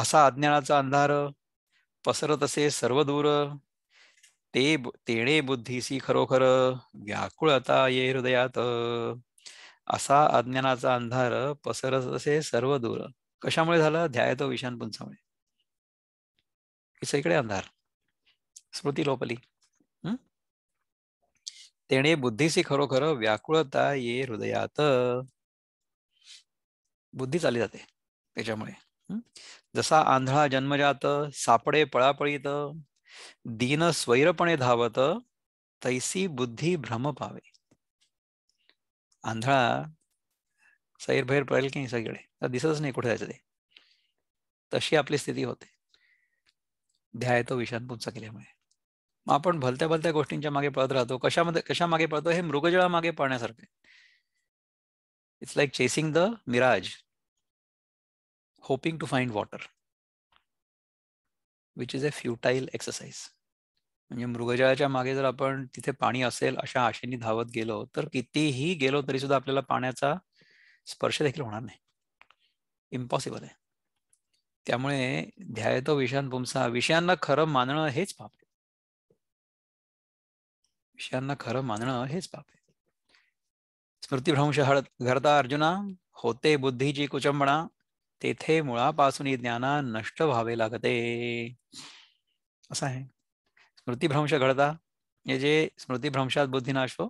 असा अज्ञानाचा अंधार पसरत असे सर्व दूर ते तेणे बुद्धीसी खरोखर व्याकुळता ये हृदयात असा अज्ञानाचा अंधार पसरत असे सर्व दूर कशामुळे झाला ध्याय तो विषाणपुंचामुळे इकडे अंधार स्मृती लोपली तेणे बुद्धीशी खरोखर व्याकुळता ये हृदयात बुद्धी चाली जाते त्याच्यामुळे जसा आंधळा जन्मजात सापडे पळापळीत दीन स्वैरपणे धावत तैसी बुद्धी भ्रम पावे आंधळा सैरभैर भैर पळेल की सगळीकडे दिसतच नाही कुठे जायचं ते तशी आपली स्थिती होते ध्याय तो विषाणपूंचा केल्यामुळे आपण भलत्या भलत्या गोष्टींच्या मागे पळत राहतो कशामध्ये कशा मागे पळतो हे मृगजळा मागे पळण्यासारखे it's like chasing the mirage hoping to find water which is a futile exercise म्हणजे मृगजळाच्या मागे जर आपण तिथे पाणी असेल अशा आशेने धावत गेलो तर कितीही गेलो तरी सुद्धा आपल्याला पाण्याचा स्पर्श देखील होणार नाही इम्पॉसिबल आहे त्यामुळे ध्याय तो विषयांना खरं मानणं हेच पाप विषयांना खरं मानणं हेच पाप आहे स्मृतिभ्रंश घरता अर्जुना होते बुद्धीची कुचंबणा तेथे मुळापासून ज्ञाना नष्ट व्हावे लागते असं आहे भ्रंश घडता हे जे बुद्धि बुद्धी हो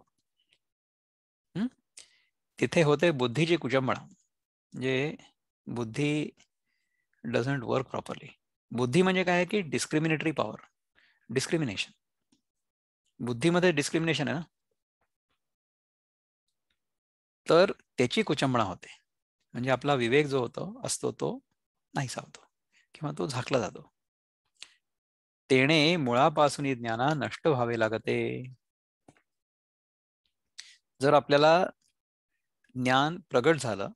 तिथे होते बुद्धीची कुचंबणा जे बुद्धी डझंट वर्क प्रॉपरली बुद्धी म्हणजे काय की डिस्क्रिमिनेटरी पॉवर डिस्क्रिमिनेशन बुद्धीमध्ये डिस्क्रिमिनेशन आहे ना तर त्याची कुचंबणा होते म्हणजे आपला विवेक जो होतो असतो तो नाही सावतो किंवा तो झाकला जातो तेणे मुळापासून ज्ञाना नष्ट व्हावे लागते जर आपल्याला ज्ञान प्रगट झालं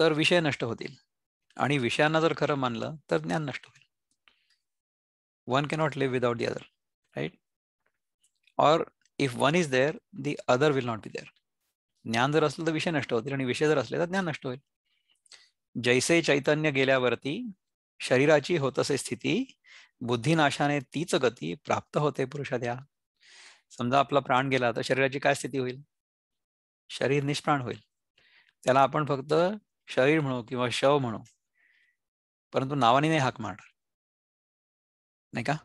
तर विषय नष्ट होतील आणि विषयांना जर खरं मानलं तर ज्ञान नष्ट होईल one cannot live without the other right? Or if one is there, the other will not be there. ज्ञान जर असलं तर विषय नष्ट होतील आणि विषय जर असले तर ज्ञान नष्ट होईल जैसे चैतन्य गेल्यावरती शरीराची होत असे स्थिती बुद्धिनाशाने तीच गती प्राप्त होते पुरुषा द्या समजा आपला प्राण गेला तर शरीराची काय स्थिती होईल शरीर निष्प्राण होईल त्याला आपण फक्त शरीर म्हणू किंवा शव म्हणू परंतु नावाने नाही हाक मारणार नाही का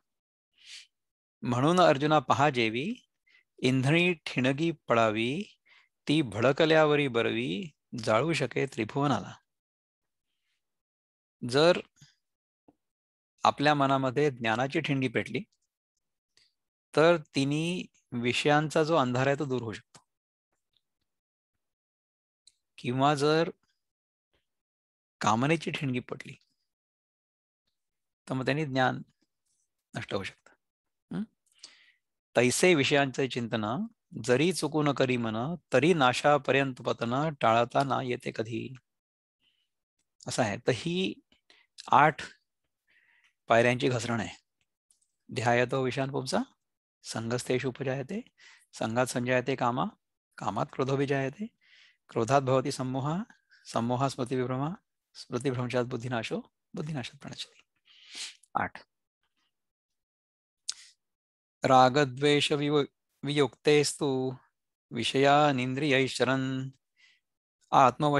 म्हणून अर्जुना पहा जेवी, इंधणी ठिणगी पळावी ती भडकल्यावरी बरवी जाळू शके त्रिभुवनाला जर आपल्या मनामध्ये ज्ञानाची ठिणगी पेटली तर तिनी विषयांचा जो अंधार आहे तो दूर होऊ शकतो किंवा जर कामनेची ठिणगी पटली तर मग त्यांनी ज्ञान नष्ट होऊ शकतो तैसे विषयांचे चिंतन जरी चुकून करी मन तरी नाशापर्यंत पतन टाळता ना येते कधी असं आहे तर ही आठ पायऱ्यांची घसरण आहे ध्याय तो विषयांपुमचा संघच उपजायते संघात संजायते कामा कामात विजायते क्रोधात भवती समोहा समोहा स्मृतिविभ्रमा स्मृतिभ्रंशात बुद्धिनाशो बुद्धिनाशात प्रणश आठ रागद्वेष वियुक्तेस्तु विषयानिन्द्रियैश्चरन् आत्मा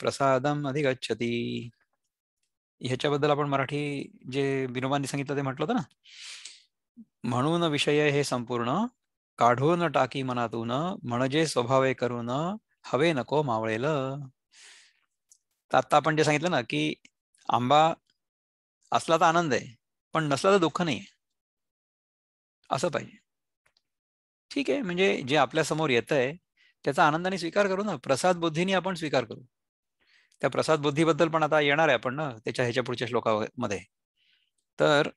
प्रसादम अधिगच्छति ह्याच्याबद्दल आपण मराठी जे विनोबांनी सांगितलं ते म्हटलं होतं ना म्हणून विषय हे संपूर्ण काढून टाकी मनातून म्हणजे स्वभावे करून हवे नको मावळेल तर आत्ता आपण जे सांगितलं ना की आंबा असला तर आनंद आहे पण नसला तर दुःख नाही असं पाहिजे ठीक आहे म्हणजे जे आपल्या समोर येत आहे त्याचा आनंदाने स्वीकार करू ना प्रसाद बुद्धीने आपण स्वीकार करू त्या प्रसाद बुद्धीबद्दल पण आता येणार आहे आपण ना त्याच्या ह्याच्या पुढच्या श्लोकामध्ये तर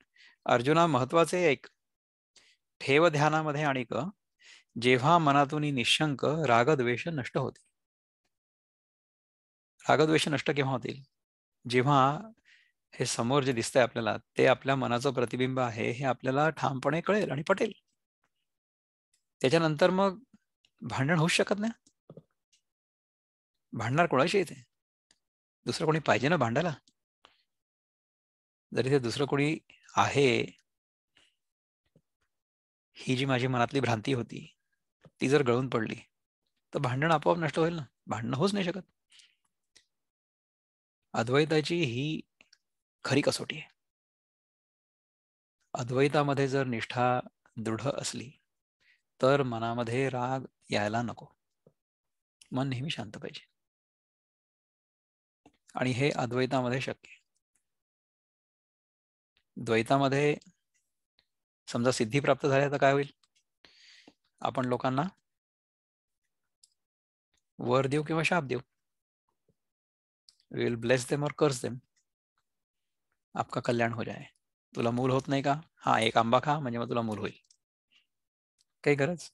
अर्जुना महत्वाचे एक ठेव ध्यानामध्ये आणि क जेव्हा मनातून निशंक रागद्वेष नष्ट होतील रागद्वेष नष्ट केव्हा होतील जेव्हा हे समोर जे दिसतंय आपल्याला ते आपल्या मनाचं प्रतिबिंब आहे हे आपल्याला ठामपणे कळेल आणि पटेल त्याच्यानंतर मग भांडण होऊ शकत नाही भांडणार कोणाशी इथे दुसरं कोणी पाहिजे ना भांडायला जर इथे दुसरं कोणी आहे ही जी माझी मनातली भ्रांती होती ती जर गळून पडली तर भांडण आपोआप नष्ट होईल ना भांडणं होऊच नाही शकत अद्वैताची ही खरी कसोटी आहे अद्वैतामध्ये जर निष्ठा दृढ असली तर मनामध्ये राग यायला नको मन नेहमी शांत पाहिजे आणि हे अद्वैतामध्ये शक्य द्वैतामध्ये समजा सिद्धी प्राप्त झाल्या तर काय होईल आपण लोकांना वर देऊ किंवा शाप देऊ विल ब्लेस देम और कर्स देम आपका कल्याण हो जाए तुला मूल होत नाही का हा एक आंबा खा म्हणजे मग तुला मूल होईल काही गरज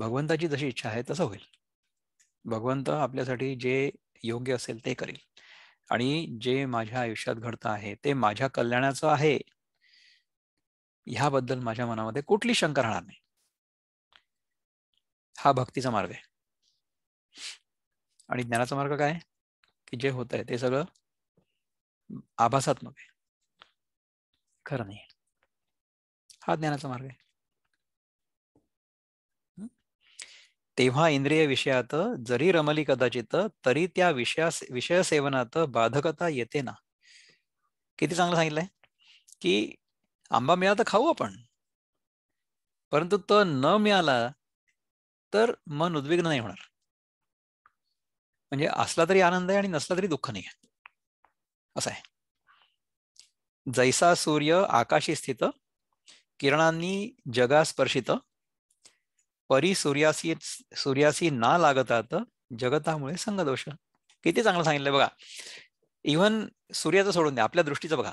भगवंताची जशी इच्छा आहे तसं होईल भगवंत आपल्यासाठी जे योग्य असेल ते करेल आणि जे माझ्या आयुष्यात घडतं आहे ते माझ्या कल्याणाचं आहे ह्याबद्दल माझ्या मनामध्ये कुठली शंका राहणार नाही हा भक्तीचा मार्ग आहे आणि ज्ञानाचा मार्ग काय की जे होत आहे ते सगळं आभासात्मक आहे खरं नाही हा ज्ञानाचा मार्ग आहे तेव्हा इंद्रिय विषयात जरी रमली कदाचित तरी त्या विषया विषय सेवनात बाधकता येते ना किती चांगलं सांगितलंय की आंबा मिळा तर खाऊ आपण परंतु तो न मिळाला तर मन उद्विग्न नाही होणार म्हणजे असला तरी आनंद आहे आणि नसला तरी दुःख नाही आहे असं आहे जैसा सूर्य आकाशी स्थित किरणांनी जगा स्पर्शित परी सूर्यासी सूर्यासी ना लागतात जगतामुळे संगदोष किती चांगलं सांगितलं बघा इव्हन सूर्याचं सोडून द्या आपल्या दृष्टीचं बघा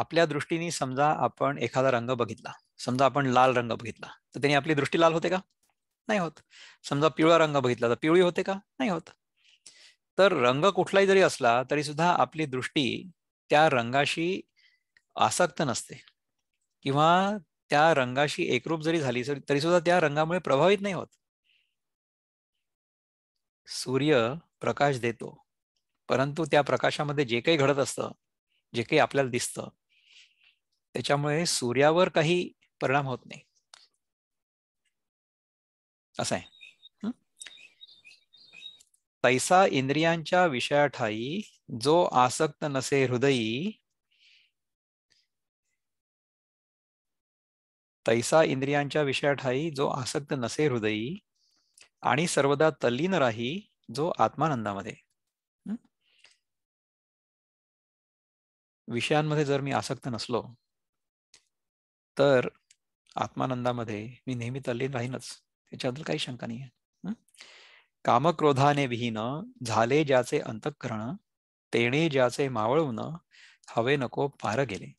आपल्या दृष्टीने समजा आपण एखादा रंग बघितला समजा आपण लाल रंग बघितला तर त्यांनी आपली दृष्टी लाल होते का नाही होत समजा पिवळा रंग बघितला तर पिवळी होते का नाही होत तर रंग कुठलाही जरी असला तरी सुद्धा आपली दृष्टी त्या रंगाशी आसक्त नसते किंवा त्या रंगाशी एकरूप जरी झाली तरी सुद्धा त्या रंगामुळे प्रभावित नाही होत सूर्य प्रकाश देतो परंतु त्या प्रकाशामध्ये जे काही घडत असतं जे काही आपल्याला दिसतं त्याच्यामुळे सूर्यावर काही परिणाम होत नाही असं आहे तैसा इंद्रियांच्या विषयाठाई जो आसक्त नसे हृदयी तैसा इंद्रियांच्या विषयाठाई जो आसक्त नसे हृदयी आणि सर्वदा तल्लीन राही जो आत्मानंदामध्ये विषयांमध्ये जर मी आसक्त नसलो तर आत्मानंदामध्ये मी नेहमी तल्लीन राहीनच त्याच्याबद्दल काही शंका नाही कामक्रोधाने विहीन झाले ज्याचे अंतकरण तेणे ज्याचे मावळून हवे नको पार गेले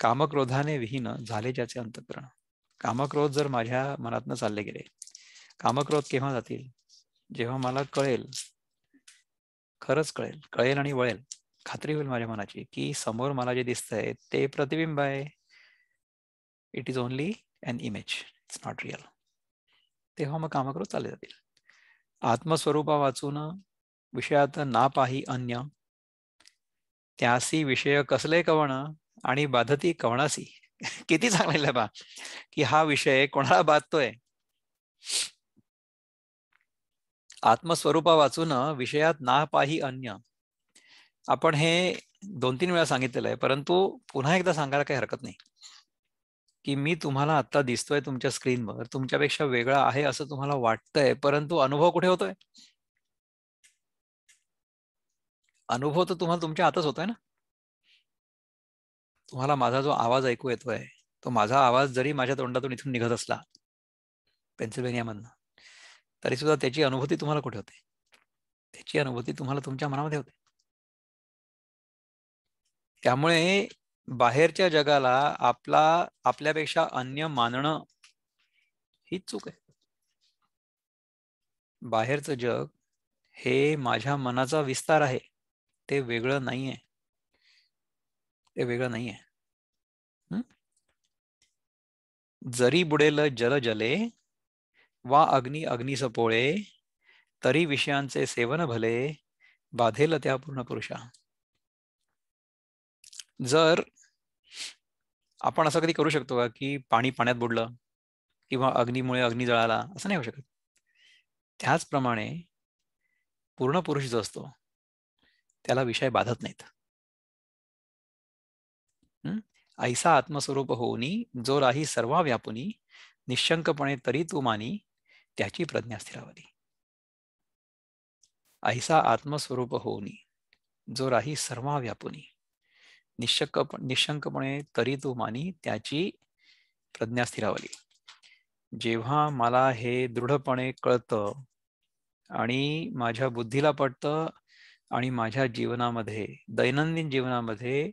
कामक्रोधाने विहीन झाले ज्याचे अंतकरण कामक्रोध जर माझ्या मनातनं चालले गेले कामक्रोध केव्हा जातील जेव्हा मला कळेल खरंच कळेल कळेल आणि वळेल खात्री होईल माझ्या मनाची की समोर मला जे दिसतंय ते प्रतिबिंब आहे it is only an image it's not real तेव्हा मग करू चालले जातील आत्मस्वरूपा वाचून विषयात ना पाही अन्य त्यासी विषय कसले कवण आणि बाधती कवणासी किती चांगले बा की हा विषय कोणाला बाधतोय आत्मस्वरूपा वाचून विषयात ना पाही अन्य आपण हे दोन तीन वेळा सांगितलेलं आहे परंतु पुन्हा एकदा सांगायला काही हरकत नाही की मी तुम्हाला आता दिसतोय तुमच्या स्क्रीनवर तुमच्यापेक्षा वेगळा आहे असं तुम्हाला वाटतंय परंतु अनुभव कुठे होतोय अनुभव तर तुम्हाला तुमच्या आताच होतोय ना तुम्हाला माझा जो आवाज ऐकू येतोय तो माझा आवाज जरी माझ्या तोंडातून इथून निघत असला पेन्सिल्वेनियामधन तरी सुद्धा त्याची अनुभूती तुम्हाला कुठे होते त्याची अनुभूती तुम्हाला तुमच्या मनामध्ये होते त्यामुळे बाहेरच्या जगाला आपला आपल्यापेक्षा अन्य मानणं ही चूक आहे बाहेरचं जग हे माझ्या मनाचा विस्तार आहे ते वेगळं नाहीये ते वेगळं नाहीये जरी बुडेल जल जले वा अग्नी अग्निस पोळे तरी विषयांचे सेवन भले बाधेल त्या पूर्ण पुरुषा जर आपण असं कधी करू शकतो का की पाणी पाण्यात बुडलं किंवा अग्नीमुळे अग्नी जळाला असं नाही होऊ शकत त्याचप्रमाणे पूर्ण पुरुष जो असतो त्याला विषय बाधत नाहीत ऐसा आत्मस्वरूप होऊनी जो राही सर्वा व्यापुनी निशंकपणे तरी तू मानी त्याची प्रज्ञा स्थिरावली ऐसा आत्मस्वरूप होऊनी जो राही सर्वा व्यापुनी निशक निशंकपणे तरी तू मानी त्याची प्रज्ञा स्थिरावली जेव्हा मला हे दृढपणे कळतं आणि माझ्या बुद्धीला पटत आणि माझ्या जीवनामध्ये दैनंदिन जीवनामध्ये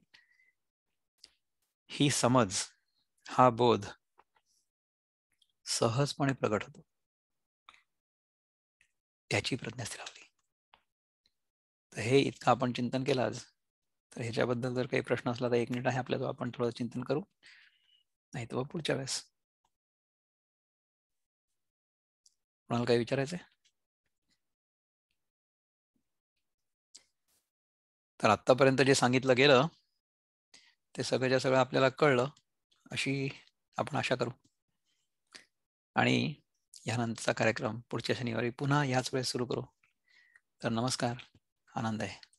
ही समज हा बोध सहजपणे प्रकट होतो त्याची प्रज्ञा स्थिरावली तर हे इतकं आपण चिंतन केलं आज तर ह्याच्याबद्दल जर काही प्रश्न असला तर एक मिनिट आहे आपल्याला आपण थोडं चिंतन करू नाही तर पुढच्या वेळेस कोणाला काही विचारायचंय तर आतापर्यंत जे सांगितलं गेलं ते सगळ्याच्या सगळं आपल्याला कळलं अशी आपण आशा करू आणि ह्यानंतरचा कार्यक्रम पुढच्या शनिवारी पुन्हा याच वेळेस सुरू करू तर नमस्कार आनंद आहे